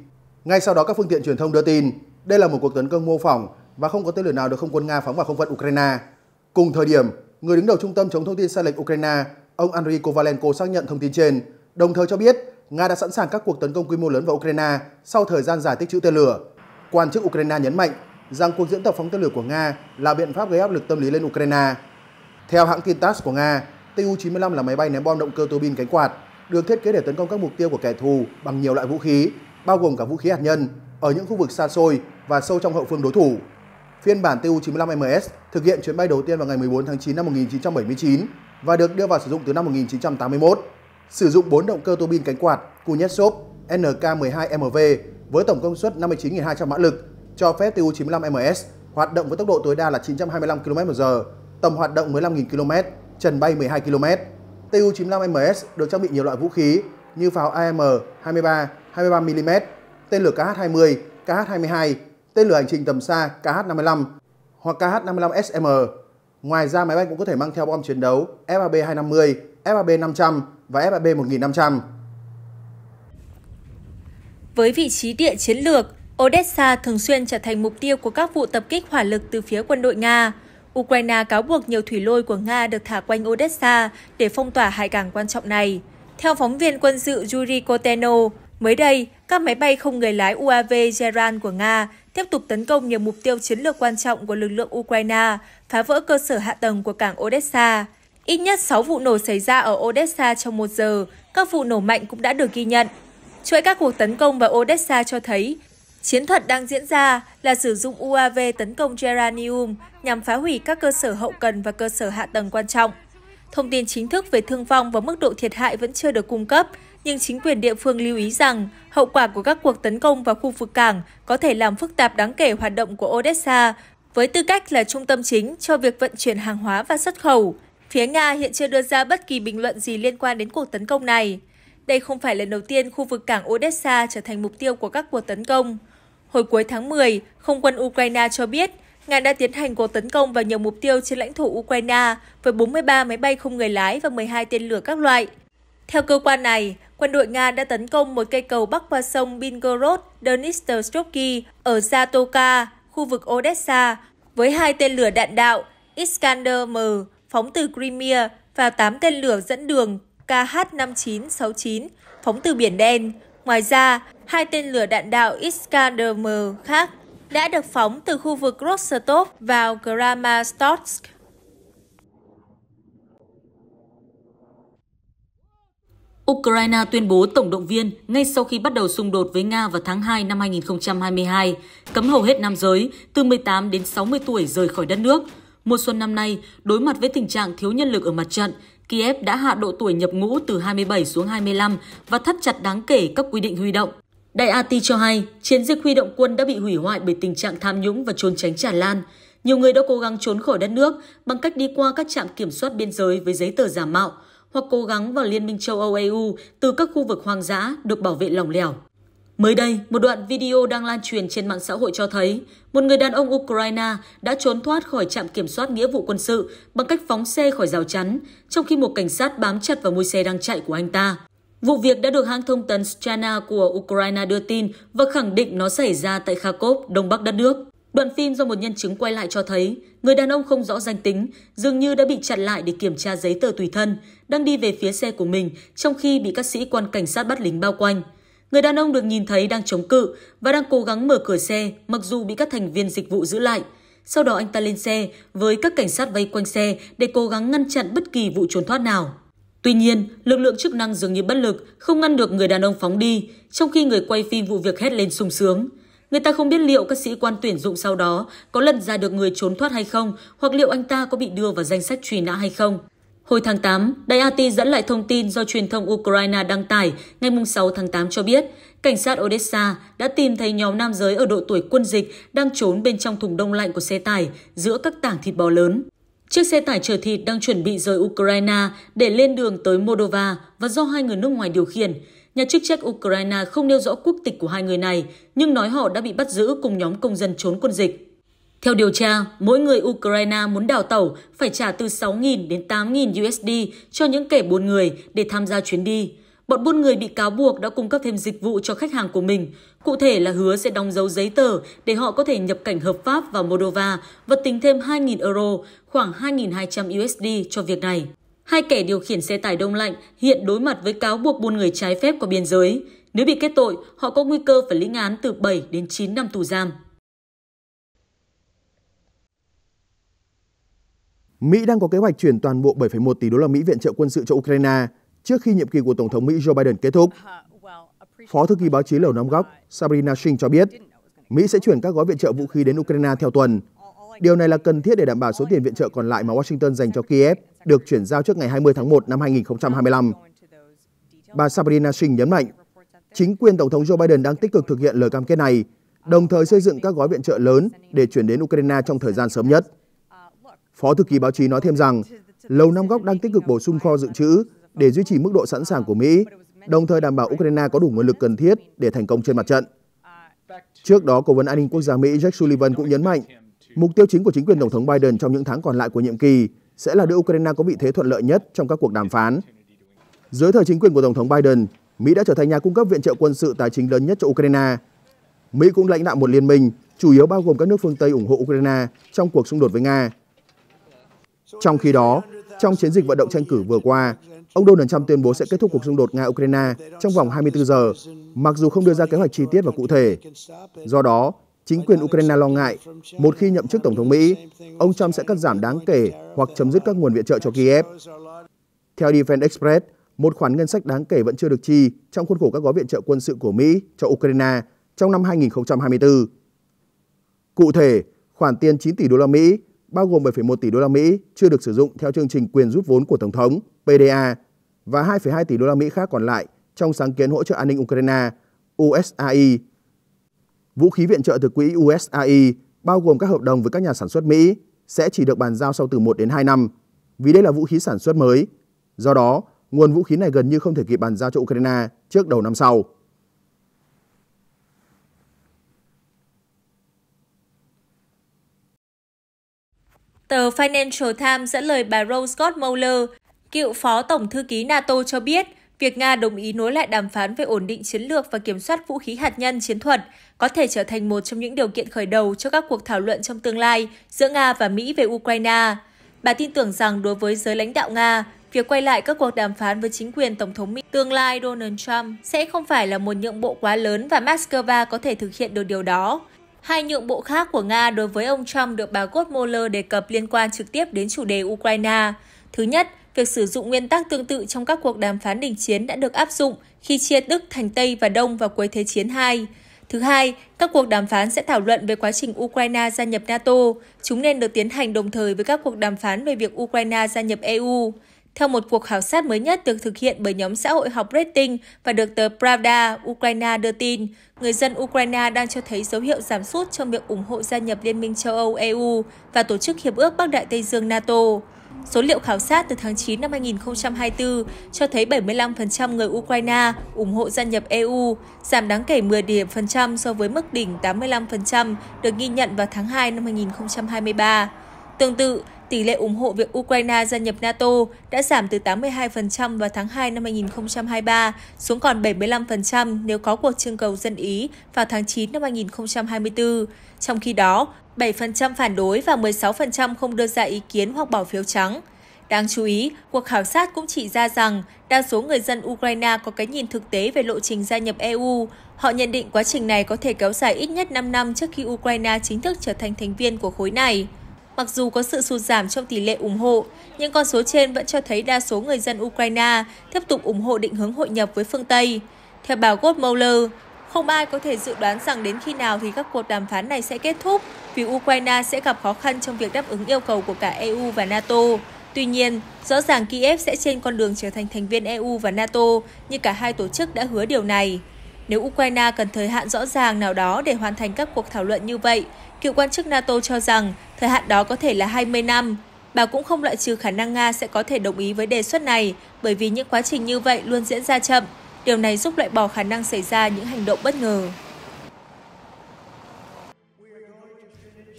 Ngay sau đó các phương tiện truyền thông đưa tin đây là một cuộc tấn công mô phỏng và không có tên lửa nào được không quân Nga phóng vào không phận Ukraine. Cùng thời điểm, người đứng đầu Trung tâm chống thông tin sai lệch Ukraine, ông Andriy Kovalenko xác nhận thông tin trên, đồng thời cho biết Nga đã sẵn sàng các cuộc tấn công quy mô lớn vào Ukraine sau thời gian dài tích trữ tên lửa. Quan chức Ukraine nhấn mạnh rằng cuộc diễn tập phóng tên lửa của Nga là biện pháp gây áp lực tâm lý lên Ukraine. Theo hãng tin TASS của Nga, Tu-95 là máy bay ném bom động cơ tua bin cánh quạt, được thiết kế để tấn công các mục tiêu của kẻ thù bằng nhiều loại vũ khí, bao gồm cả vũ khí hạt nhân, ở những khu vực xa xôi và sâu trong hậu phương đối thủ phiên bản TU95MS thực hiện chuyến bay đầu tiên vào ngày 14 tháng 9 năm 1979 và được đưa vào sử dụng từ năm 1981. Sử dụng 4 động cơ tua bin cánh quạt Kuznetsov nk 12 mv với tổng công suất 59.200 mã lực cho phép TU95MS hoạt động với tốc độ tối đa là 925 km/h, tầm hoạt động 15.000 km, trần bay 12 km. TU95MS được trang bị nhiều loại vũ khí như pháo AM 23, 23mm, tên lửa KH-20, KH-22, tên lửa hành trình tầm xa KH-55 hoặc KH-55SM. Ngoài ra máy bay cũng có thể mang theo bom chiến đấu FAB-250, FAB-500 và FAB-1500. Với vị trí địa chiến lược, Odessa thường xuyên trở thành mục tiêu của các vụ tập kích hỏa lực từ phía quân đội Nga. Ukraine cáo buộc nhiều thủy lôi của Nga được thả quanh Odessa để phong tỏa hải cảng quan trọng này. Theo phóng viên quân sự Yuri Koteno, mới đây, các máy bay không người lái UAV Gerard của Nga tiếp tục tấn công nhiều mục tiêu chiến lược quan trọng của lực lượng Ukraine, phá vỡ cơ sở hạ tầng của cảng Odessa. Ít nhất 6 vụ nổ xảy ra ở Odessa trong một giờ, các vụ nổ mạnh cũng đã được ghi nhận. Chuỗi các cuộc tấn công vào Odessa cho thấy, chiến thuật đang diễn ra là sử dụng UAV tấn công geranium nhằm phá hủy các cơ sở hậu cần và cơ sở hạ tầng quan trọng. Thông tin chính thức về thương vong và mức độ thiệt hại vẫn chưa được cung cấp, nhưng chính quyền địa phương lưu ý rằng hậu quả của các cuộc tấn công vào khu vực cảng có thể làm phức tạp đáng kể hoạt động của Odessa, với tư cách là trung tâm chính cho việc vận chuyển hàng hóa và xuất khẩu. Phía Nga hiện chưa đưa ra bất kỳ bình luận gì liên quan đến cuộc tấn công này. Đây không phải lần đầu tiên khu vực cảng Odessa trở thành mục tiêu của các cuộc tấn công. Hồi cuối tháng 10, không quân Ukraine cho biết Nga đã tiến hành cuộc tấn công vào nhiều mục tiêu trên lãnh thổ Ukraine với 43 máy bay không người lái và 12 tên lửa các loại. Theo cơ quan này, quân đội Nga đã tấn công một cây cầu bắc qua sông Bingorod Dnistrovsky ở Zatoka, khu vực Odessa, với hai tên lửa đạn đạo Iskander-M phóng từ Crimea và 8 tên lửa dẫn đường KH-5969 phóng từ Biển Đen. Ngoài ra, hai tên lửa đạn đạo Iskander-M khác đã được phóng từ khu vực Rostov vào Kramatorsk. Ukraine tuyên bố tổng động viên ngay sau khi bắt đầu xung đột với Nga vào tháng 2 năm 2022, cấm hầu hết nam giới từ 18 đến 60 tuổi rời khỏi đất nước. Mùa xuân năm nay, đối mặt với tình trạng thiếu nhân lực ở mặt trận, Kiev đã hạ độ tuổi nhập ngũ từ 27 xuống 25 và thắt chặt đáng kể các quy định huy động. Đại AT cho hay, chiến dịch huy động quân đã bị hủy hoại bởi tình trạng tham nhũng và trốn tránh tràn lan. Nhiều người đã cố gắng trốn khỏi đất nước bằng cách đi qua các trạm kiểm soát biên giới với giấy tờ giả mạo – hoặc cố gắng vào Liên minh châu Âu EU từ các khu vực hoang dã được bảo vệ lỏng lẻo. Mới đây, một đoạn video đang lan truyền trên mạng xã hội cho thấy một người đàn ông Ukraine đã trốn thoát khỏi trạm kiểm soát nghĩa vụ quân sự bằng cách phóng xe khỏi rào chắn, trong khi một cảnh sát bám chặt vào mũi xe đang chạy của anh ta. Vụ việc đã được hãng thông tấn Strana của Ukraine đưa tin và khẳng định nó xảy ra tại Kharkov, đông bắc đất nước. Đoạn phim do một nhân chứng quay lại cho thấy, người đàn ông không rõ danh tính, dường như đã bị chặn lại để kiểm tra giấy tờ tùy thân, đang đi về phía xe của mình trong khi bị các sĩ quan cảnh sát bắt lính bao quanh. Người đàn ông được nhìn thấy đang chống cự và đang cố gắng mở cửa xe mặc dù bị các thành viên dịch vụ giữ lại. Sau đó anh ta lên xe với các cảnh sát vây quanh xe để cố gắng ngăn chặn bất kỳ vụ trốn thoát nào. Tuy nhiên, lực lượng chức năng dường như bất lực, không ngăn được người đàn ông phóng đi, trong khi người quay phim vụ việc hét lên sung sướng. Người ta không biết liệu các sĩ quan tuyển dụng sau đó có lần ra được người trốn thoát hay không, hoặc liệu anh ta có bị đưa vào danh sách truy nã hay không. Hồi tháng 8, Đài AT dẫn lại thông tin do truyền thông Ukraine đăng tải ngày 6 tháng 8 cho biết, cảnh sát Odessa đã tìm thấy nhóm nam giới ở độ tuổi quân dịch đang trốn bên trong thùng đông lạnh của xe tải giữa các tảng thịt bò lớn. Chiếc xe tải chở thịt đang chuẩn bị rời Ukraine để lên đường tới Moldova và do hai người nước ngoài điều khiển. Nhà chức trách Ukraine không nêu rõ quốc tịch của hai người này, nhưng nói họ đã bị bắt giữ cùng nhóm công dân trốn quân dịch. Theo điều tra, mỗi người Ukraine muốn đào tàu phải trả từ 6.000 đến 8.000 USD cho những kẻ buôn người để tham gia chuyến đi. Bọn buôn người bị cáo buộc đã cung cấp thêm dịch vụ cho khách hàng của mình, cụ thể là hứa sẽ đóng dấu giấy tờ để họ có thể nhập cảnh hợp pháp vào Moldova và tính thêm 2.000 euro, khoảng 2.200 USD cho việc này. Hai kẻ điều khiển xe tải đông lạnh hiện đối mặt với cáo buộc buôn người trái phép qua biên giới. Nếu bị kết tội, họ có nguy cơ phải lĩnh án từ 7 đến 9 năm tù giam. Mỹ đang có kế hoạch chuyển toàn bộ 7,1 tỷ đô la Mỹ viện trợ quân sự cho Ukraine trước khi nhiệm kỳ của Tổng thống Mỹ Joe Biden kết thúc. Phó thư ký báo chí Lầu Năm Góc Sabrina Singh cho biết, Mỹ sẽ chuyển các gói viện trợ vũ khí đến Ukraine theo tuần. Điều này là cần thiết để đảm bảo số tiền viện trợ còn lại mà Washington dành cho Kiev được chuyển giao trước ngày 20 tháng 1 năm 2025. Bà Sabrina Singh nhấn mạnh, chính quyền Tổng thống Joe Biden đang tích cực thực hiện lời cam kết này, đồng thời xây dựng các gói viện trợ lớn để chuyển đến Ukraine trong thời gian sớm nhất. Phó thư ký báo chí nói thêm rằng, Lầu Năm Góc đang tích cực bổ sung kho dự trữ để duy trì mức độ sẵn sàng của Mỹ, đồng thời đảm bảo Ukraine có đủ nguồn lực cần thiết để thành công trên mặt trận. Trước đó, Cố vấn An ninh Quốc gia Mỹ Jack Sullivan cũng nhấn mạnh, mục tiêu chính của chính quyền Tổng thống Biden trong những tháng còn lại của nhiệm kỳ sẽ là đưa Ukraine có vị thế thuận lợi nhất trong các cuộc đàm phán. Dưới thời chính quyền của Tổng thống Biden, Mỹ đã trở thành nhà cung cấp viện trợ quân sự tài chính lớn nhất cho Ukraine. Mỹ cũng lãnh đạo một liên minh, chủ yếu bao gồm các nước phương Tây ủng hộ Ukraine trong cuộc xung đột với Nga. Trong khi đó, trong chiến dịch vận động tranh cử vừa qua, ông Donald Trump tuyên bố sẽ kết thúc cuộc xung đột Nga-Ukraine trong vòng 24 giờ, mặc dù không đưa ra kế hoạch chi tiết và cụ thể. Do đó, chính quyền Ukraine lo ngại, một khi nhậm chức Tổng thống Mỹ, ông Trump sẽ cắt giảm đáng kể hoặc chấm dứt các nguồn viện trợ cho Kiev. Theo Defense Express, một khoản ngân sách đáng kể vẫn chưa được chi trong khuôn khổ các gói viện trợ quân sự của Mỹ cho Ukraine trong năm 2024. Cụ thể, khoản tiền 9 tỷ đô la Mỹ, bao gồm 7,1 tỷ đô la Mỹ chưa được sử dụng theo chương trình quyền rút vốn của tổng thống PDA và 2,2 tỷ đô la Mỹ khác còn lại trong sáng kiến hỗ trợ an ninh Ukraine USAI. Vũ khí viện trợ từ quỹ USAI bao gồm các hợp đồng với các nhà sản xuất Mỹ sẽ chỉ được bàn giao sau từ 1 đến 2 năm, vì đây là vũ khí sản xuất mới. Do đó, nguồn vũ khí này gần như không thể kịp bàn giao cho Ukraine trước đầu năm sau. Tờ Financial Times dẫn lời bà Rose Scott cựu phó tổng thư ký NATO cho biết Việc Nga đồng ý nối lại đàm phán về ổn định chiến lược và kiểm soát vũ khí hạt nhân chiến thuật có thể trở thành một trong những điều kiện khởi đầu cho các cuộc thảo luận trong tương lai giữa Nga và Mỹ về Ukraine. Bà tin tưởng rằng đối với giới lãnh đạo Nga, việc quay lại các cuộc đàm phán với chính quyền Tổng thống Mỹ tương lai Donald Trump sẽ không phải là một nhượng bộ quá lớn và Moscow có thể thực hiện được điều đó. Hai nhượng bộ khác của Nga đối với ông Trump được bà Godmuller đề cập liên quan trực tiếp đến chủ đề Ukraine. Thứ nhất, việc sử dụng nguyên tắc tương tự trong các cuộc đàm phán đình chiến đã được áp dụng khi chia Đức thành Tây và Đông vào cuối Thế chiến II. Thứ hai, các cuộc đàm phán sẽ thảo luận về quá trình Ukraine gia nhập NATO. Chúng nên được tiến hành đồng thời với các cuộc đàm phán về việc Ukraine gia nhập EU. Theo một cuộc khảo sát mới nhất được thực hiện bởi nhóm xã hội học Rating và được tờ Pravda Ukraine đưa tin, người dân Ukraine đang cho thấy dấu hiệu giảm sút trong việc ủng hộ gia nhập Liên minh châu Âu EU và Tổ chức Hiệp ước Bắc Đại Tây Dương NATO. Số liệu khảo sát từ tháng 9 năm 2024 cho thấy 75% người Ukraine ủng hộ gia nhập EU, giảm đáng kể 10 điểm phần trăm so với mức đỉnh 85% được ghi nhận vào tháng 2 năm 2023. Tương tự, tỷ lệ ủng hộ việc Ukraine gia nhập NATO đã giảm từ 82% vào tháng 2 năm 2023 xuống còn 75% nếu có cuộc trưng cầu dân Ý vào tháng 9 năm 2024. Trong khi đó, 7% phản đối và 16% không đưa ra ý kiến hoặc bỏ phiếu trắng. Đáng chú ý, cuộc khảo sát cũng chỉ ra rằng đa số người dân Ukraine có cái nhìn thực tế về lộ trình gia nhập EU. Họ nhận định quá trình này có thể kéo dài ít nhất 5 năm trước khi Ukraine chính thức trở thành thành viên của khối này. Mặc dù có sự sụt giảm trong tỷ lệ ủng hộ, nhưng con số trên vẫn cho thấy đa số người dân Ukraine tiếp tục ủng hộ định hướng hội nhập với phương Tây. Theo bà Gottmuller, không ai có thể dự đoán rằng đến khi nào thì các cuộc đàm phán này sẽ kết thúc, vì Ukraine sẽ gặp khó khăn trong việc đáp ứng yêu cầu của cả EU và NATO. Tuy nhiên, rõ ràng Kiev sẽ trên con đường trở thành thành viên EU và NATO như cả hai tổ chức đã hứa điều này. Nếu Ukraine cần thời hạn rõ ràng nào đó để hoàn thành các cuộc thảo luận như vậy, Cựu quan chức NATO cho rằng thời hạn đó có thể là 20 năm. Bà cũng không loại trừ khả năng Nga sẽ có thể đồng ý với đề xuất này bởi vì những quá trình như vậy luôn diễn ra chậm. Điều này giúp loại bỏ khả năng xảy ra những hành động bất ngờ.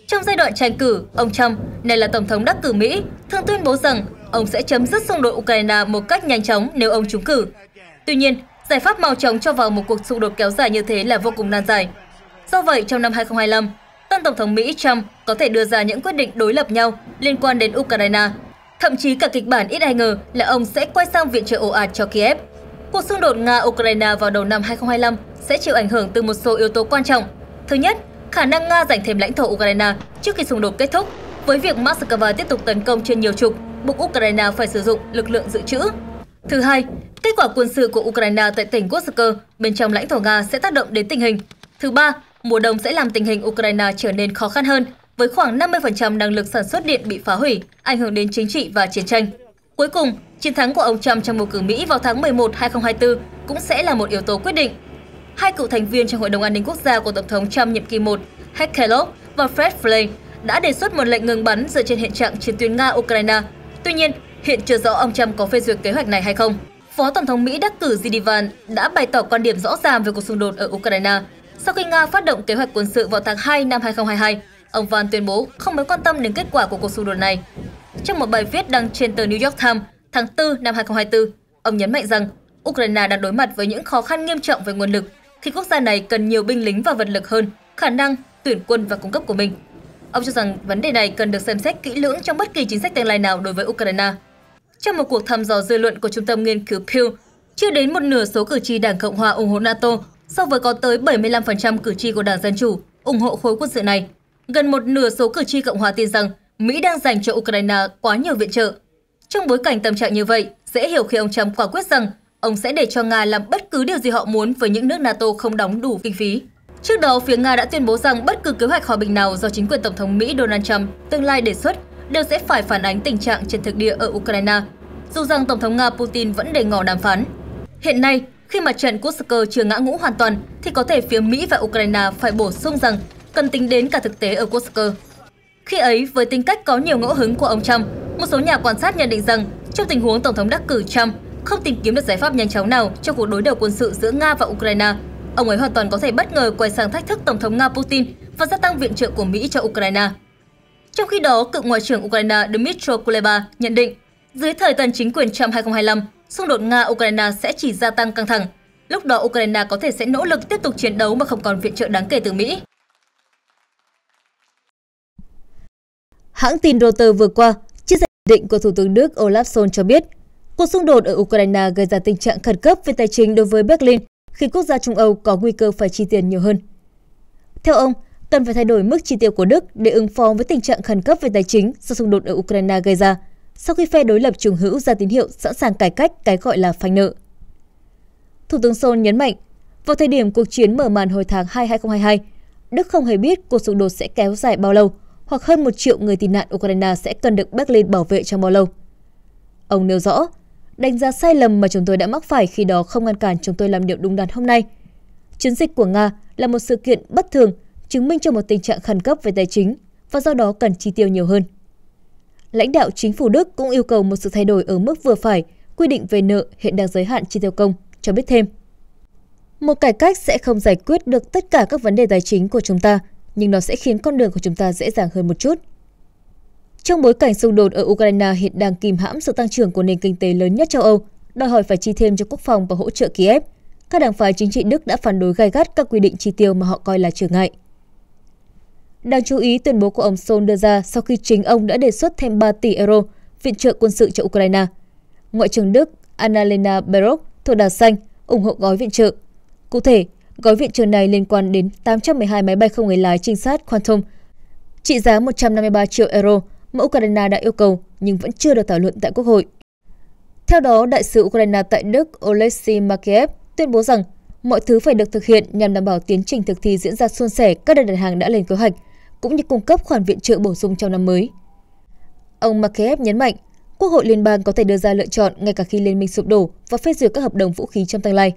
Trong giai đoạn tranh cử, ông Trump, này là Tổng thống đắc cử Mỹ, thường tuyên bố rằng ông sẽ chấm dứt xung đột Ukraine một cách nhanh chóng nếu ông trúng cử. Tuy nhiên, giải pháp mau chóng cho vào một cuộc xung đột kéo dài như thế là vô cùng nan giải. Do vậy, trong năm 2025, tân Tổng thống Mỹ Trump có thể đưa ra những quyết định đối lập nhau liên quan đến Ukraine. Thậm chí cả kịch bản ít ai ngờ là ông sẽ quay sang viện trợ ồ ạt cho Kiev. Cuộc xung đột Nga-Ukraine vào đầu năm 2025 sẽ chịu ảnh hưởng từ một số yếu tố quan trọng. Thứ nhất, khả năng Nga giành thêm lãnh thổ Ukraine trước khi xung đột kết thúc, với việc Moscow tiếp tục tấn công trên nhiều trục, buộc Ukraine phải sử dụng lực lượng dự trữ. Thứ hai, kết quả quân sự của Ukraine tại tỉnh Kursk bên trong lãnh thổ Nga sẽ tác động đến tình hình. Thứ ba, mùa đông sẽ làm tình hình Ukraine trở nên khó khăn hơn, với khoảng 50% năng lực sản xuất điện bị phá hủy, ảnh hưởng đến chính trị và chiến tranh. Cuối cùng, chiến thắng của ông Trump trong bầu cử Mỹ vào tháng 11 2024 cũng sẽ là một yếu tố quyết định. Hai cựu thành viên trong Hội đồng An ninh Quốc gia của Tổng thống Trump nhiệm kỳ 1, Heck Kellogg và Fred Flynn đã đề xuất một lệnh ngừng bắn dựa trên hiện trạng chiến tuyến Nga-Ukraine. Tuy nhiên, hiện chưa rõ ông Trump có phê duyệt kế hoạch này hay không. Phó Tổng thống Mỹ đắc cử j đã bày tỏ quan điểm rõ ràng về cuộc xung đột ở Ukraine sau khi Nga phát động kế hoạch quân sự vào tháng 2 năm 2022, ông Van tuyên bố không mấy quan tâm đến kết quả của cuộc xung đột này. Trong một bài viết đăng trên tờ New York Times tháng 4 năm 2024, ông nhấn mạnh rằng Ukraine đang đối mặt với những khó khăn nghiêm trọng về nguồn lực khi quốc gia này cần nhiều binh lính và vật lực hơn, khả năng, tuyển quân và cung cấp của mình. Ông cho rằng vấn đề này cần được xem xét kỹ lưỡng trong bất kỳ chính sách tương lai nào đối với Ukraine. Trong một cuộc thăm dò dư luận của Trung tâm Nghiên cứu Pew, chưa đến một nửa số cử tri Đảng Cộng hòa ủng hộ NATO so với có tới 75% cử tri của Đảng Dân Chủ ủng hộ khối quân sự này. Gần một nửa số cử tri Cộng hòa tin rằng Mỹ đang dành cho Ukraine quá nhiều viện trợ. Trong bối cảnh tâm trạng như vậy, dễ hiểu khi ông Trump quả quyết rằng ông sẽ để cho Nga làm bất cứ điều gì họ muốn với những nước NATO không đóng đủ kinh phí. Trước đó, phía Nga đã tuyên bố rằng bất cứ kế hoạch hòa bình nào do chính quyền Tổng thống Mỹ Donald Trump tương lai đề xuất đều sẽ phải phản ánh tình trạng trên thực địa ở Ukraine, dù rằng Tổng thống Nga Putin vẫn đề ngỏ đàm phán. Hiện nay, khi mà trận Kursk chưa ngã ngũ hoàn toàn, thì có thể phía Mỹ và Ukraine phải bổ sung rằng cần tính đến cả thực tế ở Kursk. Khi ấy, với tính cách có nhiều ngẫu hứng của ông Trump, một số nhà quan sát nhận định rằng trong tình huống Tổng thống đắc cử Trump không tìm kiếm được giải pháp nhanh chóng nào cho cuộc đối đầu quân sự giữa Nga và Ukraine, ông ấy hoàn toàn có thể bất ngờ quay sang thách thức Tổng thống Nga Putin và gia tăng viện trợ của Mỹ cho Ukraine. Trong khi đó, cựu Ngoại trưởng Ukraine Dmytro Kuleba nhận định, dưới thời tân chính quyền Trump 2025, xung đột Nga-Ukraine sẽ chỉ gia tăng căng thẳng. Lúc đó Ukraine có thể sẽ nỗ lực tiếp tục chiến đấu mà không còn viện trợ đáng kể từ Mỹ. Hãng tin Reuters vừa qua chia sẻ định của Thủ tướng Đức Olaf Scholz cho biết cuộc xung đột ở Ukraine gây ra tình trạng khẩn cấp về tài chính đối với Berlin khi quốc gia Trung Âu có nguy cơ phải chi tiền nhiều hơn. Theo ông, cần phải thay đổi mức chi tiêu của Đức để ứng phó với tình trạng khẩn cấp về tài chính do xung đột ở Ukraine gây ra – sau khi phe đối lập trùng hữu ra tín hiệu sẵn sàng cải cách cái gọi là phanh nợ. Thủ tướng Sol nhấn mạnh, vào thời điểm cuộc chiến mở màn hồi tháng 2 2022, Đức không hề biết cuộc xung đột sẽ kéo dài bao lâu hoặc hơn một triệu người tị nạn Ukraine sẽ cần được Berlin bảo vệ trong bao lâu. Ông nêu rõ, đánh giá sai lầm mà chúng tôi đã mắc phải khi đó không ngăn cản chúng tôi làm điều đúng đắn hôm nay. Chiến dịch của Nga là một sự kiện bất thường, chứng minh cho một tình trạng khẩn cấp về tài chính và do đó cần chi tiêu nhiều hơn lãnh đạo chính phủ Đức cũng yêu cầu một sự thay đổi ở mức vừa phải, quy định về nợ hiện đang giới hạn chi tiêu công, cho biết thêm. Một cải cách sẽ không giải quyết được tất cả các vấn đề tài chính của chúng ta, nhưng nó sẽ khiến con đường của chúng ta dễ dàng hơn một chút. Trong bối cảnh xung đột ở Ukraine hiện đang kìm hãm sự tăng trưởng của nền kinh tế lớn nhất châu Âu, đòi hỏi phải chi thêm cho quốc phòng và hỗ trợ Kiev, các đảng phái chính trị Đức đã phản đối gay gắt các quy định chi tiêu mà họ coi là trở ngại. Đáng chú ý, tuyên bố của ông Sol đưa ra sau khi chính ông đã đề xuất thêm 3 tỷ euro viện trợ quân sự cho Ukraine. Ngoại trưởng Đức Annalena Baerbock thuộc Đảng Xanh ủng hộ gói viện trợ. Cụ thể, gói viện trợ này liên quan đến 812 máy bay không người lái trinh sát Quantum, trị giá 153 triệu euro mà Ukraine đã yêu cầu nhưng vẫn chưa được thảo luận tại Quốc hội. Theo đó, đại sứ Ukraine tại Đức Oleksiy Makiev tuyên bố rằng mọi thứ phải được thực hiện nhằm đảm bảo tiến trình thực thi diễn ra suôn sẻ các đơn đặt hàng đã lên kế hoạch cũng như cung cấp khoản viện trợ bổ sung trong năm mới. Ông Makayev nhấn mạnh, Quốc hội liên bang có thể đưa ra lựa chọn ngay cả khi liên minh sụp đổ và phê duyệt các hợp đồng vũ khí trong tương lai.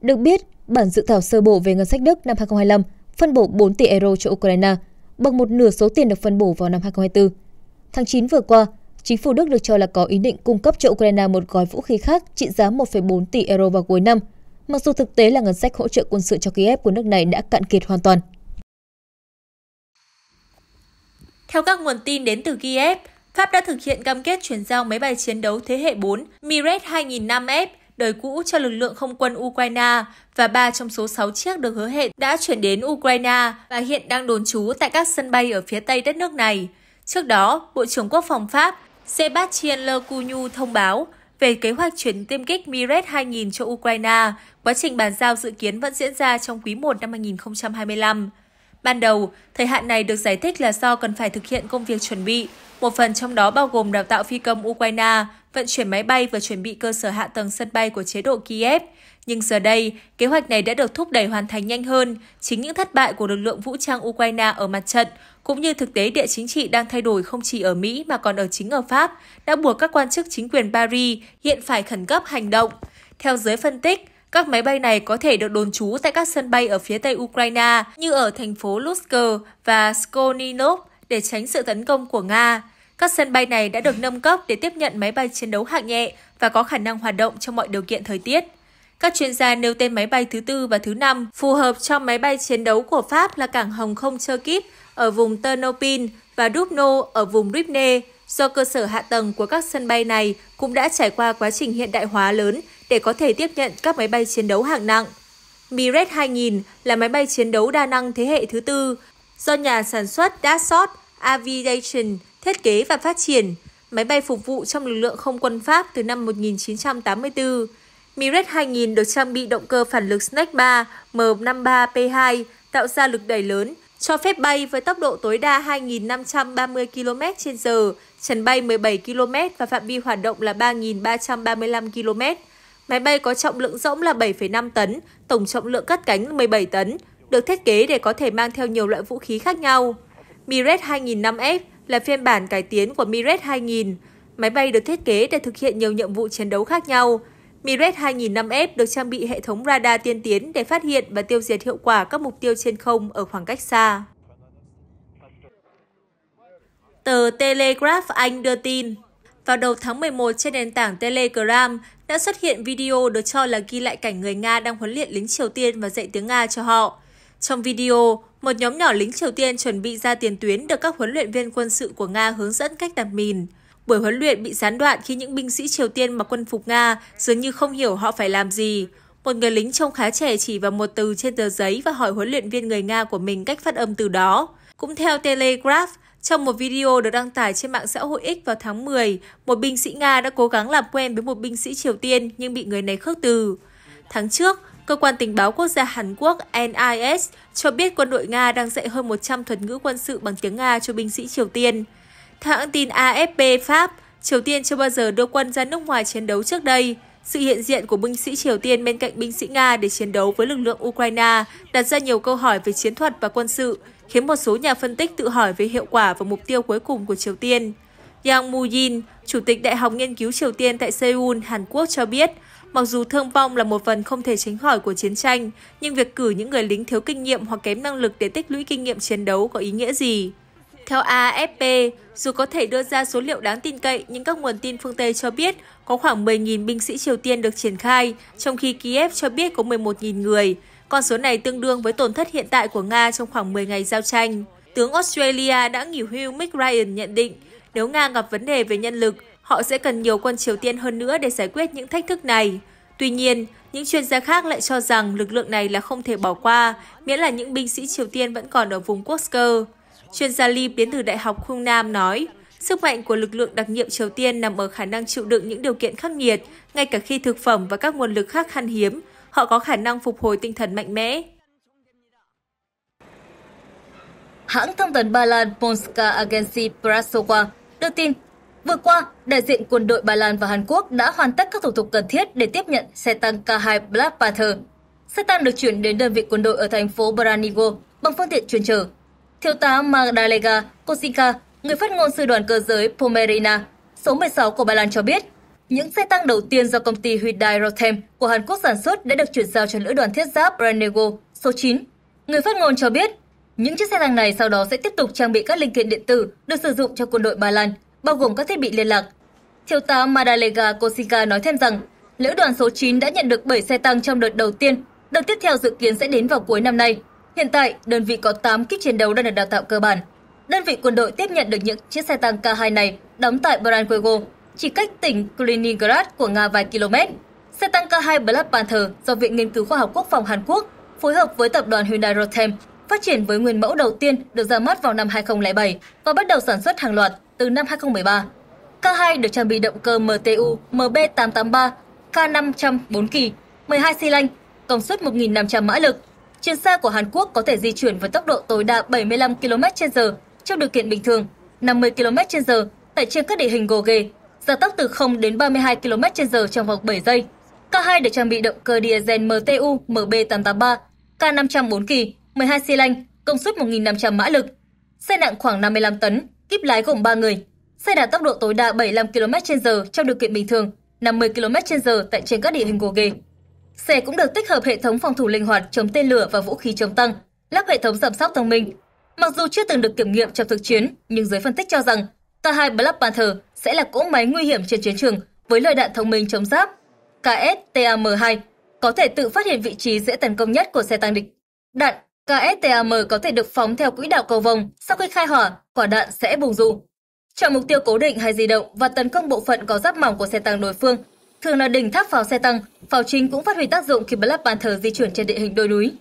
Được biết, bản dự thảo sơ bộ về ngân sách Đức năm 2025 phân bổ 4 tỷ euro cho Ukraine, bằng một nửa số tiền được phân bổ vào năm 2024. Tháng 9 vừa qua, chính phủ Đức được cho là có ý định cung cấp cho Ukraine một gói vũ khí khác trị giá 1,4 tỷ euro vào cuối năm, mặc dù thực tế là ngân sách hỗ trợ quân sự cho Kiev của nước này đã cạn kiệt hoàn toàn. Theo các nguồn tin đến từ Kiev, Pháp đã thực hiện cam kết chuyển giao máy bay chiến đấu thế hệ 4 Mirage 2005F đời cũ cho lực lượng không quân Ukraine và 3 trong số 6 chiếc được hứa hẹn đã chuyển đến Ukraine và hiện đang đồn trú tại các sân bay ở phía tây đất nước này. Trước đó, Bộ trưởng Quốc phòng Pháp Sébastien Lecornu thông báo về kế hoạch chuyển tiêm kích Mirage 2000 cho Ukraine. Quá trình bàn giao dự kiến vẫn diễn ra trong quý 1 năm 2025. Ban đầu, thời hạn này được giải thích là do cần phải thực hiện công việc chuẩn bị, một phần trong đó bao gồm đào tạo phi công Ukraine, vận chuyển máy bay và chuẩn bị cơ sở hạ tầng sân bay của chế độ Kiev. Nhưng giờ đây, kế hoạch này đã được thúc đẩy hoàn thành nhanh hơn. Chính những thất bại của lực lượng vũ trang Ukraine ở mặt trận, cũng như thực tế địa chính trị đang thay đổi không chỉ ở Mỹ mà còn ở chính ở Pháp, đã buộc các quan chức chính quyền Paris hiện phải khẩn cấp hành động. Theo giới phân tích, các máy bay này có thể được đồn trú tại các sân bay ở phía tây Ukraine như ở thành phố Lutsk và Skoninov để tránh sự tấn công của Nga. Các sân bay này đã được nâng cấp để tiếp nhận máy bay chiến đấu hạng nhẹ và có khả năng hoạt động trong mọi điều kiện thời tiết. Các chuyên gia nêu tên máy bay thứ tư và thứ năm phù hợp cho máy bay chiến đấu của Pháp là cảng Hồng không Cherkiv ở vùng Ternopil và Dubno ở vùng Rivne, do cơ sở hạ tầng của các sân bay này cũng đã trải qua quá trình hiện đại hóa lớn để có thể tiếp nhận các máy bay chiến đấu hạng nặng. Mirage 2000 là máy bay chiến đấu đa năng thế hệ thứ tư do nhà sản xuất Dassault Aviation thiết kế và phát triển, máy bay phục vụ trong lực lượng không quân Pháp từ năm 1984. Mirage 2000 được trang bị động cơ phản lực Snake 3 M53P2 tạo ra lực đẩy lớn, cho phép bay với tốc độ tối đa 2.530 km h trần bay 17 km và phạm vi hoạt động là 3.335 km. Máy bay có trọng lượng rỗng là 7,5 tấn, tổng trọng lượng cất cánh 17 tấn, được thiết kế để có thể mang theo nhiều loại vũ khí khác nhau. Mirage 2005F là phiên bản cải tiến của Mirage 2000. Máy bay được thiết kế để thực hiện nhiều nhiệm vụ chiến đấu khác nhau. Mirage 2005F được trang bị hệ thống radar tiên tiến để phát hiện và tiêu diệt hiệu quả các mục tiêu trên không ở khoảng cách xa. Tờ Telegraph Anh đưa tin, vào đầu tháng 11 trên nền tảng Telegram đã xuất hiện video được cho là ghi lại cảnh người Nga đang huấn luyện lính Triều Tiên và dạy tiếng Nga cho họ. Trong video, một nhóm nhỏ lính Triều Tiên chuẩn bị ra tiền tuyến được các huấn luyện viên quân sự của Nga hướng dẫn cách đặt mìn. Buổi huấn luyện bị gián đoạn khi những binh sĩ Triều Tiên mặc quân phục Nga dường như không hiểu họ phải làm gì. Một người lính trông khá trẻ chỉ vào một từ trên tờ giấy và hỏi huấn luyện viên người Nga của mình cách phát âm từ đó. Cũng theo Telegraph, trong một video được đăng tải trên mạng xã hội X vào tháng 10, một binh sĩ Nga đã cố gắng làm quen với một binh sĩ Triều Tiên nhưng bị người này khước từ. Tháng trước, Cơ quan tình báo quốc gia Hàn Quốc NIS cho biết quân đội Nga đang dạy hơn 100 thuật ngữ quân sự bằng tiếng Nga cho binh sĩ Triều Tiên. Theo hãng tin AFP Pháp, Triều Tiên chưa bao giờ đưa quân ra nước ngoài chiến đấu trước đây. Sự hiện diện của binh sĩ Triều Tiên bên cạnh binh sĩ Nga để chiến đấu với lực lượng Ukraine đặt ra nhiều câu hỏi về chiến thuật và quân sự, khiến một số nhà phân tích tự hỏi về hiệu quả và mục tiêu cuối cùng của Triều Tiên. Yang Mu-jin, Chủ tịch Đại học Nghiên cứu Triều Tiên tại Seoul, Hàn Quốc cho biết, mặc dù thương vong là một phần không thể tránh khỏi của chiến tranh, nhưng việc cử những người lính thiếu kinh nghiệm hoặc kém năng lực để tích lũy kinh nghiệm chiến đấu có ý nghĩa gì? Theo AFP, dù có thể đưa ra số liệu đáng tin cậy, nhưng các nguồn tin phương Tây cho biết có khoảng 10.000 binh sĩ Triều Tiên được triển khai, trong khi Kiev cho biết có 11.000 người. Con số này tương đương với tổn thất hiện tại của Nga trong khoảng 10 ngày giao tranh. Tướng Australia đã nghỉ hưu Mick Ryan nhận định, nếu Nga gặp vấn đề về nhân lực, họ sẽ cần nhiều quân Triều Tiên hơn nữa để giải quyết những thách thức này. Tuy nhiên, những chuyên gia khác lại cho rằng lực lượng này là không thể bỏ qua, miễn là những binh sĩ Triều Tiên vẫn còn ở vùng Kursk. Chuyên gia Lee đến từ Đại học Khung Nam nói, sức mạnh của lực lượng đặc nhiệm Triều Tiên nằm ở khả năng chịu đựng những điều kiện khắc nghiệt, ngay cả khi thực phẩm và các nguồn lực khác khan hiếm, họ có khả năng phục hồi tinh thần mạnh mẽ. Hãng thông tấn Ba Lan Polska Agency Prasowa đưa tin, vừa qua, đại diện quân đội Ba Lan và Hàn Quốc đã hoàn tất các thủ tục cần thiết để tiếp nhận xe tăng K2 Black Panther. Xe tăng được chuyển đến đơn vị quân đội ở thành phố Branigo bằng phương tiện chuyên chở. Thiếu tá Magdalega Kosinka, người phát ngôn sư đoàn cơ giới Pomerina, số 16 của Ba Lan cho biết những xe tăng đầu tiên do công ty Hyundai Rotem của Hàn Quốc sản xuất đã được chuyển giao cho lữ đoàn thiết giáp Renego số 9. Người phát ngôn cho biết, những chiếc xe tăng này sau đó sẽ tiếp tục trang bị các linh kiện điện tử được sử dụng cho quân đội Ba Lan, bao gồm các thiết bị liên lạc. Thiếu tá Madalega Kosika nói thêm rằng, lữ đoàn số 9 đã nhận được 7 xe tăng trong đợt đầu tiên, đợt tiếp theo dự kiến sẽ đến vào cuối năm nay. Hiện tại, đơn vị có 8 kíp chiến đấu đang được đào tạo cơ bản. Đơn vị quân đội tiếp nhận được những chiếc xe tăng K2 này đóng tại Branquego, chỉ cách tỉnh Kaliningrad của Nga vài km. Xe tăng K2 Black Panther do Viện Nghiên cứu Khoa học Quốc phòng Hàn Quốc phối hợp với tập đoàn Hyundai Rotem phát triển với nguyên mẫu đầu tiên được ra mắt vào năm 2007 và bắt đầu sản xuất hàng loạt từ năm 2013. K2 được trang bị động cơ MTU MB883 K504 kỳ, 12 xi lanh, công suất 1.500 mã lực. Chiến xa của Hàn Quốc có thể di chuyển với tốc độ tối đa 75 km/h trong điều kiện bình thường, 50 km/h tại trên các địa hình gồ ghề gia tốc từ 0 đến 32 km/h trong vòng 7 giây. K2 được trang bị động cơ diesel MTU MB883 k 504 kỳ, 12 xi lanh, công suất 1.500 mã lực. Xe nặng khoảng 55 tấn, kíp lái gồm 3 người. Xe đạt tốc độ tối đa 75 km/h trong điều kiện bình thường, 50 km/h tại trên các địa hình gồ ghề. Xe cũng được tích hợp hệ thống phòng thủ linh hoạt chống tên lửa và vũ khí chống tăng, lắp hệ thống giám sát thông minh. Mặc dù chưa từng được kiểm nghiệm trong thực chiến, nhưng giới phân tích cho rằng Cả hai Black Panther sẽ là cỗ máy nguy hiểm trên chiến trường với lời đạn thông minh chống giáp KSTAM-2 có thể tự phát hiện vị trí dễ tấn công nhất của xe tăng địch. Đạn KSTAM có thể được phóng theo quỹ đạo cầu vòng, sau khi khai hỏa, quả đạn sẽ bùng rụ. Chọn mục tiêu cố định hay di động và tấn công bộ phận có giáp mỏng của xe tăng đối phương, thường là đỉnh tháp pháo xe tăng, pháo chính cũng phát huy tác dụng khi Black Panther di chuyển trên địa hình đồi núi.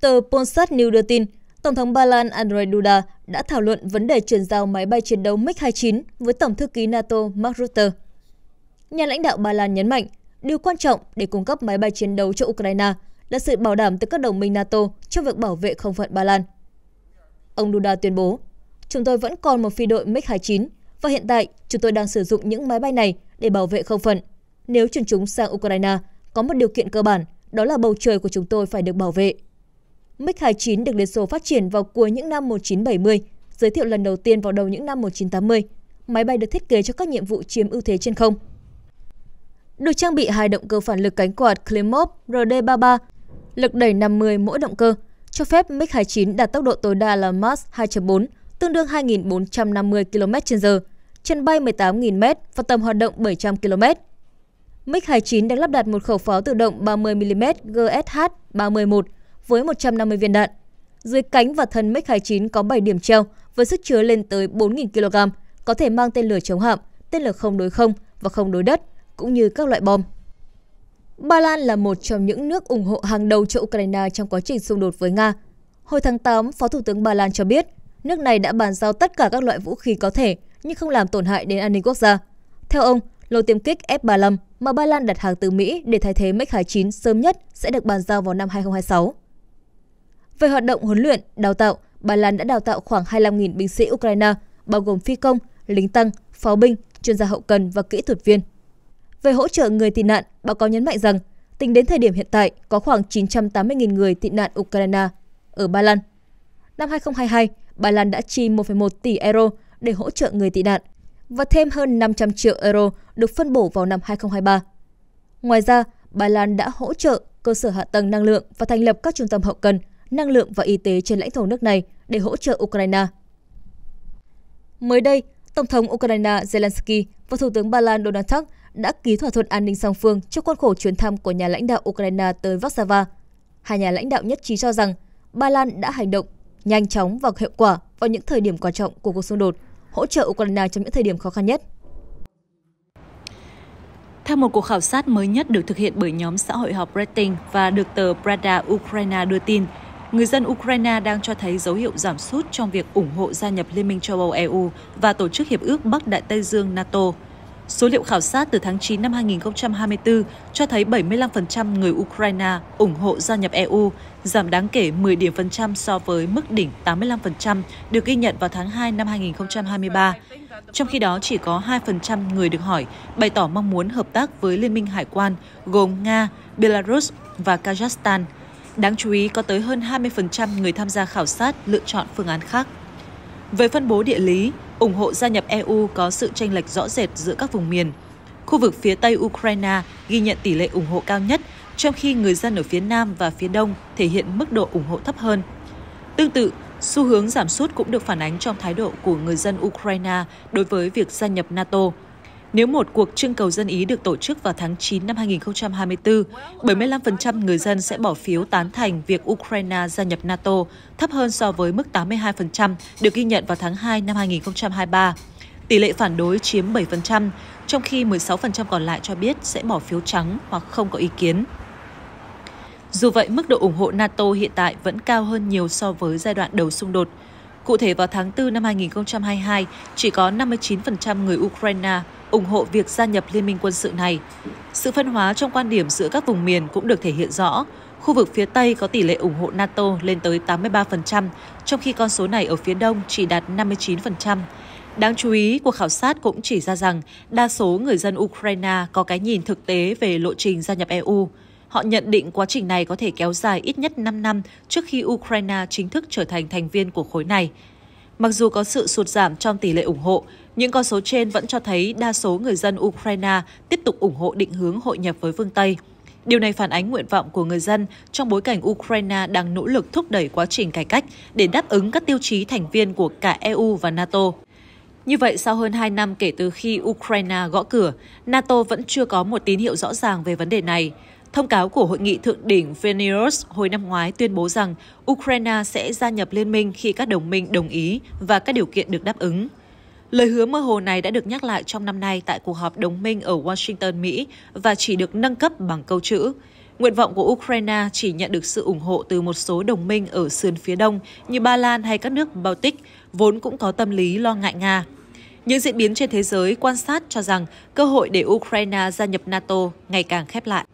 Tờ Ponsat News đưa tin, Tổng thống Ba Lan Andrzej Duda đã thảo luận vấn đề chuyển giao máy bay chiến đấu MiG-29 với Tổng thư ký NATO Mark Rutte. Nhà lãnh đạo Ba Lan nhấn mạnh, điều quan trọng để cung cấp máy bay chiến đấu cho Ukraine là sự bảo đảm từ các đồng minh NATO trong việc bảo vệ không phận Ba Lan. Ông Duda tuyên bố, chúng tôi vẫn còn một phi đội MiG-29 và hiện tại chúng tôi đang sử dụng những máy bay này để bảo vệ không phận. Nếu chuyển chúng sang Ukraine, có một điều kiện cơ bản, đó là bầu trời của chúng tôi phải được bảo vệ. MiG-29 được Liên Xô phát triển vào cuối những năm 1970, giới thiệu lần đầu tiên vào đầu những năm 1980. Máy bay được thiết kế cho các nhiệm vụ chiếm ưu thế trên không. Được trang bị hai động cơ phản lực cánh quạt Klimov RD-33, lực đẩy 50 mỗi động cơ, cho phép MiG-29 đạt tốc độ tối đa là Mach 2.4, tương đương 2.450 km/h, chân bay 18.000m và tầm hoạt động 700 km. MiG-29 đang lắp đặt một khẩu pháo tự động 30mm GSH-31 với 150 viên đạn. Dưới cánh và thân MiG-29 có 7 điểm treo với sức chứa lên tới 4.000 kg, có thể mang tên lửa chống hạm, tên lửa không đối không và không đối đất, cũng như các loại bom. Ba Lan là một trong những nước ủng hộ hàng đầu cho Ukraine trong quá trình xung đột với Nga. Hồi tháng 8, Phó Thủ tướng Ba Lan cho biết, nước này đã bàn giao tất cả các loại vũ khí có thể nhưng không làm tổn hại đến an ninh quốc gia. Theo ông, lô tiêm kích F-35 mà Ba Lan đặt hàng từ Mỹ để thay thế MiG-29 sớm nhất sẽ được bàn giao vào năm 2026. Về hoạt động huấn luyện, đào tạo, Ba Lan đã đào tạo khoảng 25.000 binh sĩ Ukraine, bao gồm phi công, lính tăng, pháo binh, chuyên gia hậu cần và kỹ thuật viên. Về hỗ trợ người tị nạn, báo cáo nhấn mạnh rằng, tính đến thời điểm hiện tại, có khoảng 980.000 người tị nạn Ukraine ở Ba Lan. Năm 2022, Ba Lan đã chi 1,1 tỷ euro để hỗ trợ người tị nạn và thêm hơn 500 triệu euro được phân bổ vào năm 2023. Ngoài ra, Ba Lan đã hỗ trợ cơ sở hạ tầng năng lượng và thành lập các trung tâm hậu cần năng lượng và y tế trên lãnh thổ nước này để hỗ trợ Ukraine. Mới đây, Tổng thống Ukraine Zelensky và Thủ tướng Ba Lan Donald Tusk đã ký thỏa thuận an ninh song phương trong khuôn khổ chuyến thăm của nhà lãnh đạo Ukraine tới Warsaw. Hai nhà lãnh đạo nhất trí cho rằng Ba Lan đã hành động nhanh chóng và hiệu quả vào những thời điểm quan trọng của cuộc xung đột, hỗ trợ Ukraine trong những thời điểm khó khăn nhất. Theo một cuộc khảo sát mới nhất được thực hiện bởi nhóm xã hội học Rating và được tờ Prada Ukraine đưa tin, người dân Ukraine đang cho thấy dấu hiệu giảm sút trong việc ủng hộ gia nhập Liên minh châu Âu EU và Tổ chức Hiệp ước Bắc Đại Tây Dương NATO. Số liệu khảo sát từ tháng 9 năm 2024 cho thấy 75% người Ukraine ủng hộ gia nhập EU, giảm đáng kể 10 điểm phần trăm so với mức đỉnh 85% được ghi nhận vào tháng 2 năm 2023. Trong khi đó, chỉ có 2% người được hỏi bày tỏ mong muốn hợp tác với Liên minh Hải quan gồm Nga, Belarus và Kazakhstan – Đáng chú ý có tới hơn 20% người tham gia khảo sát lựa chọn phương án khác. Về phân bố địa lý, ủng hộ gia nhập EU có sự tranh lệch rõ rệt giữa các vùng miền. Khu vực phía Tây Ukraine ghi nhận tỷ lệ ủng hộ cao nhất, trong khi người dân ở phía Nam và phía Đông thể hiện mức độ ủng hộ thấp hơn. Tương tự, xu hướng giảm sút cũng được phản ánh trong thái độ của người dân Ukraine đối với việc gia nhập NATO. Nếu một cuộc trưng cầu dân Ý được tổ chức vào tháng 9 năm 2024, 75% người dân sẽ bỏ phiếu tán thành việc Ukraine gia nhập NATO, thấp hơn so với mức 82% được ghi nhận vào tháng 2 năm 2023. Tỷ lệ phản đối chiếm 7%, trong khi 16% còn lại cho biết sẽ bỏ phiếu trắng hoặc không có ý kiến. Dù vậy, mức độ ủng hộ NATO hiện tại vẫn cao hơn nhiều so với giai đoạn đầu xung đột. Cụ thể, vào tháng 4 năm 2022, chỉ có 59% người Ukraine ủng hộ việc gia nhập liên minh quân sự này. Sự phân hóa trong quan điểm giữa các vùng miền cũng được thể hiện rõ. Khu vực phía Tây có tỷ lệ ủng hộ NATO lên tới 83%, trong khi con số này ở phía Đông chỉ đạt 59%. Đáng chú ý, cuộc khảo sát cũng chỉ ra rằng đa số người dân Ukraine có cái nhìn thực tế về lộ trình gia nhập EU. Họ nhận định quá trình này có thể kéo dài ít nhất 5 năm trước khi Ukraine chính thức trở thành thành viên của khối này. Mặc dù có sự sụt giảm trong tỷ lệ ủng hộ, những con số trên vẫn cho thấy đa số người dân Ukraine tiếp tục ủng hộ định hướng hội nhập với phương Tây. Điều này phản ánh nguyện vọng của người dân trong bối cảnh Ukraine đang nỗ lực thúc đẩy quá trình cải cách để đáp ứng các tiêu chí thành viên của cả EU và NATO. Như vậy, sau hơn 2 năm kể từ khi Ukraine gõ cửa, NATO vẫn chưa có một tín hiệu rõ ràng về vấn đề này. Thông cáo của hội nghị thượng đỉnh Vilnius hồi năm ngoái tuyên bố rằng Ukraine sẽ gia nhập liên minh khi các đồng minh đồng ý và các điều kiện được đáp ứng. Lời hứa mơ hồ này đã được nhắc lại trong năm nay tại cuộc họp đồng minh ở Washington, Mỹ và chỉ được nâng cấp bằng câu chữ. Nguyện vọng của Ukraine chỉ nhận được sự ủng hộ từ một số đồng minh ở sườn phía đông như Ba Lan hay các nước Baltic, vốn cũng có tâm lý lo ngại Nga. Những diễn biến trên thế giới quan sát cho rằng cơ hội để Ukraine gia nhập NATO ngày càng khép lại.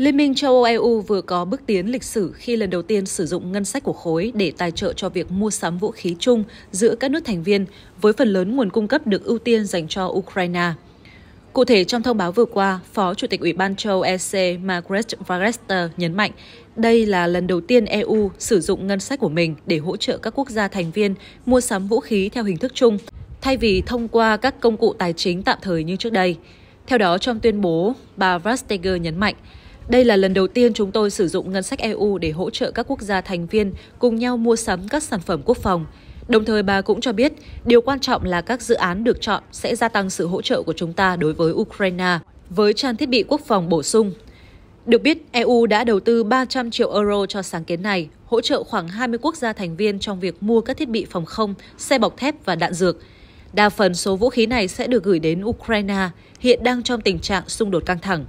Liên minh châu Âu EU vừa có bước tiến lịch sử khi lần đầu tiên sử dụng ngân sách của khối để tài trợ cho việc mua sắm vũ khí chung giữa các nước thành viên, với phần lớn nguồn cung cấp được ưu tiên dành cho Ukraine. Cụ thể, trong thông báo vừa qua, Phó Chủ tịch Ủy ban châu EC Margaret Vestager nhấn mạnh đây là lần đầu tiên EU sử dụng ngân sách của mình để hỗ trợ các quốc gia thành viên mua sắm vũ khí theo hình thức chung, thay vì thông qua các công cụ tài chính tạm thời như trước đây. Theo đó, trong tuyên bố, bà Vestager nhấn mạnh đây là lần đầu tiên chúng tôi sử dụng ngân sách EU để hỗ trợ các quốc gia thành viên cùng nhau mua sắm các sản phẩm quốc phòng. Đồng thời bà cũng cho biết, điều quan trọng là các dự án được chọn sẽ gia tăng sự hỗ trợ của chúng ta đối với Ukraine với trang thiết bị quốc phòng bổ sung. Được biết, EU đã đầu tư 300 triệu euro cho sáng kiến này, hỗ trợ khoảng 20 quốc gia thành viên trong việc mua các thiết bị phòng không, xe bọc thép và đạn dược. Đa phần số vũ khí này sẽ được gửi đến Ukraine, hiện đang trong tình trạng xung đột căng thẳng.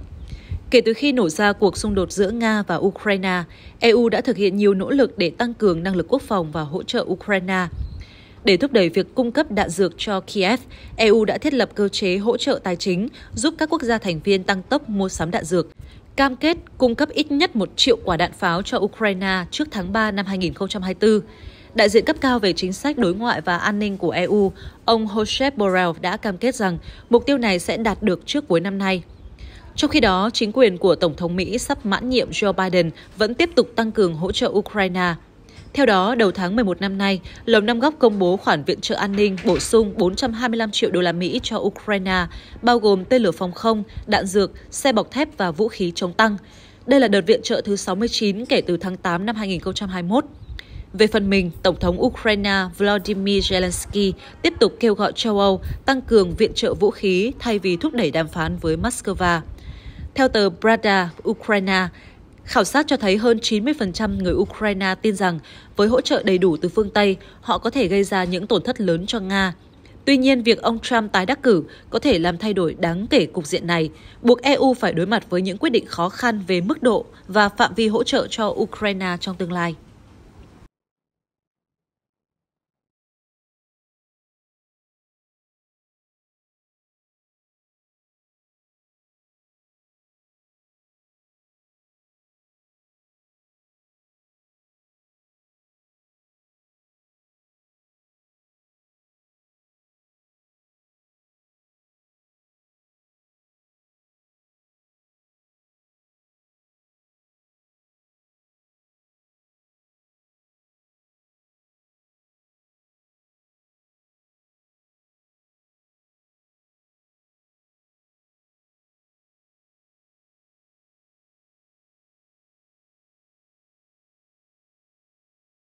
Kể từ khi nổ ra cuộc xung đột giữa Nga và Ukraine, EU đã thực hiện nhiều nỗ lực để tăng cường năng lực quốc phòng và hỗ trợ Ukraine. Để thúc đẩy việc cung cấp đạn dược cho Kiev, EU đã thiết lập cơ chế hỗ trợ tài chính giúp các quốc gia thành viên tăng tốc mua sắm đạn dược, cam kết cung cấp ít nhất 1 triệu quả đạn pháo cho Ukraine trước tháng 3 năm 2024. Đại diện cấp cao về chính sách đối ngoại và an ninh của EU, ông Josep Borrell đã cam kết rằng mục tiêu này sẽ đạt được trước cuối năm nay. Trong khi đó, chính quyền của Tổng thống Mỹ sắp mãn nhiệm Joe Biden vẫn tiếp tục tăng cường hỗ trợ Ukraine. Theo đó, đầu tháng 11 năm nay, Lầu Năm Góc công bố khoản viện trợ an ninh bổ sung 425 triệu đô la Mỹ cho Ukraine, bao gồm tên lửa phòng không, đạn dược, xe bọc thép và vũ khí chống tăng. Đây là đợt viện trợ thứ 69 kể từ tháng 8 năm 2021. Về phần mình, Tổng thống Ukraine Volodymyr Zelensky tiếp tục kêu gọi châu Âu tăng cường viện trợ vũ khí thay vì thúc đẩy đàm phán với Moscow. Theo tờ Brada, Ukraine, khảo sát cho thấy hơn 90% người Ukraine tin rằng với hỗ trợ đầy đủ từ phương Tây, họ có thể gây ra những tổn thất lớn cho Nga. Tuy nhiên, việc ông Trump tái đắc cử có thể làm thay đổi đáng kể cục diện này, buộc EU phải đối mặt với những quyết định khó khăn về mức độ và phạm vi hỗ trợ cho Ukraine trong tương lai.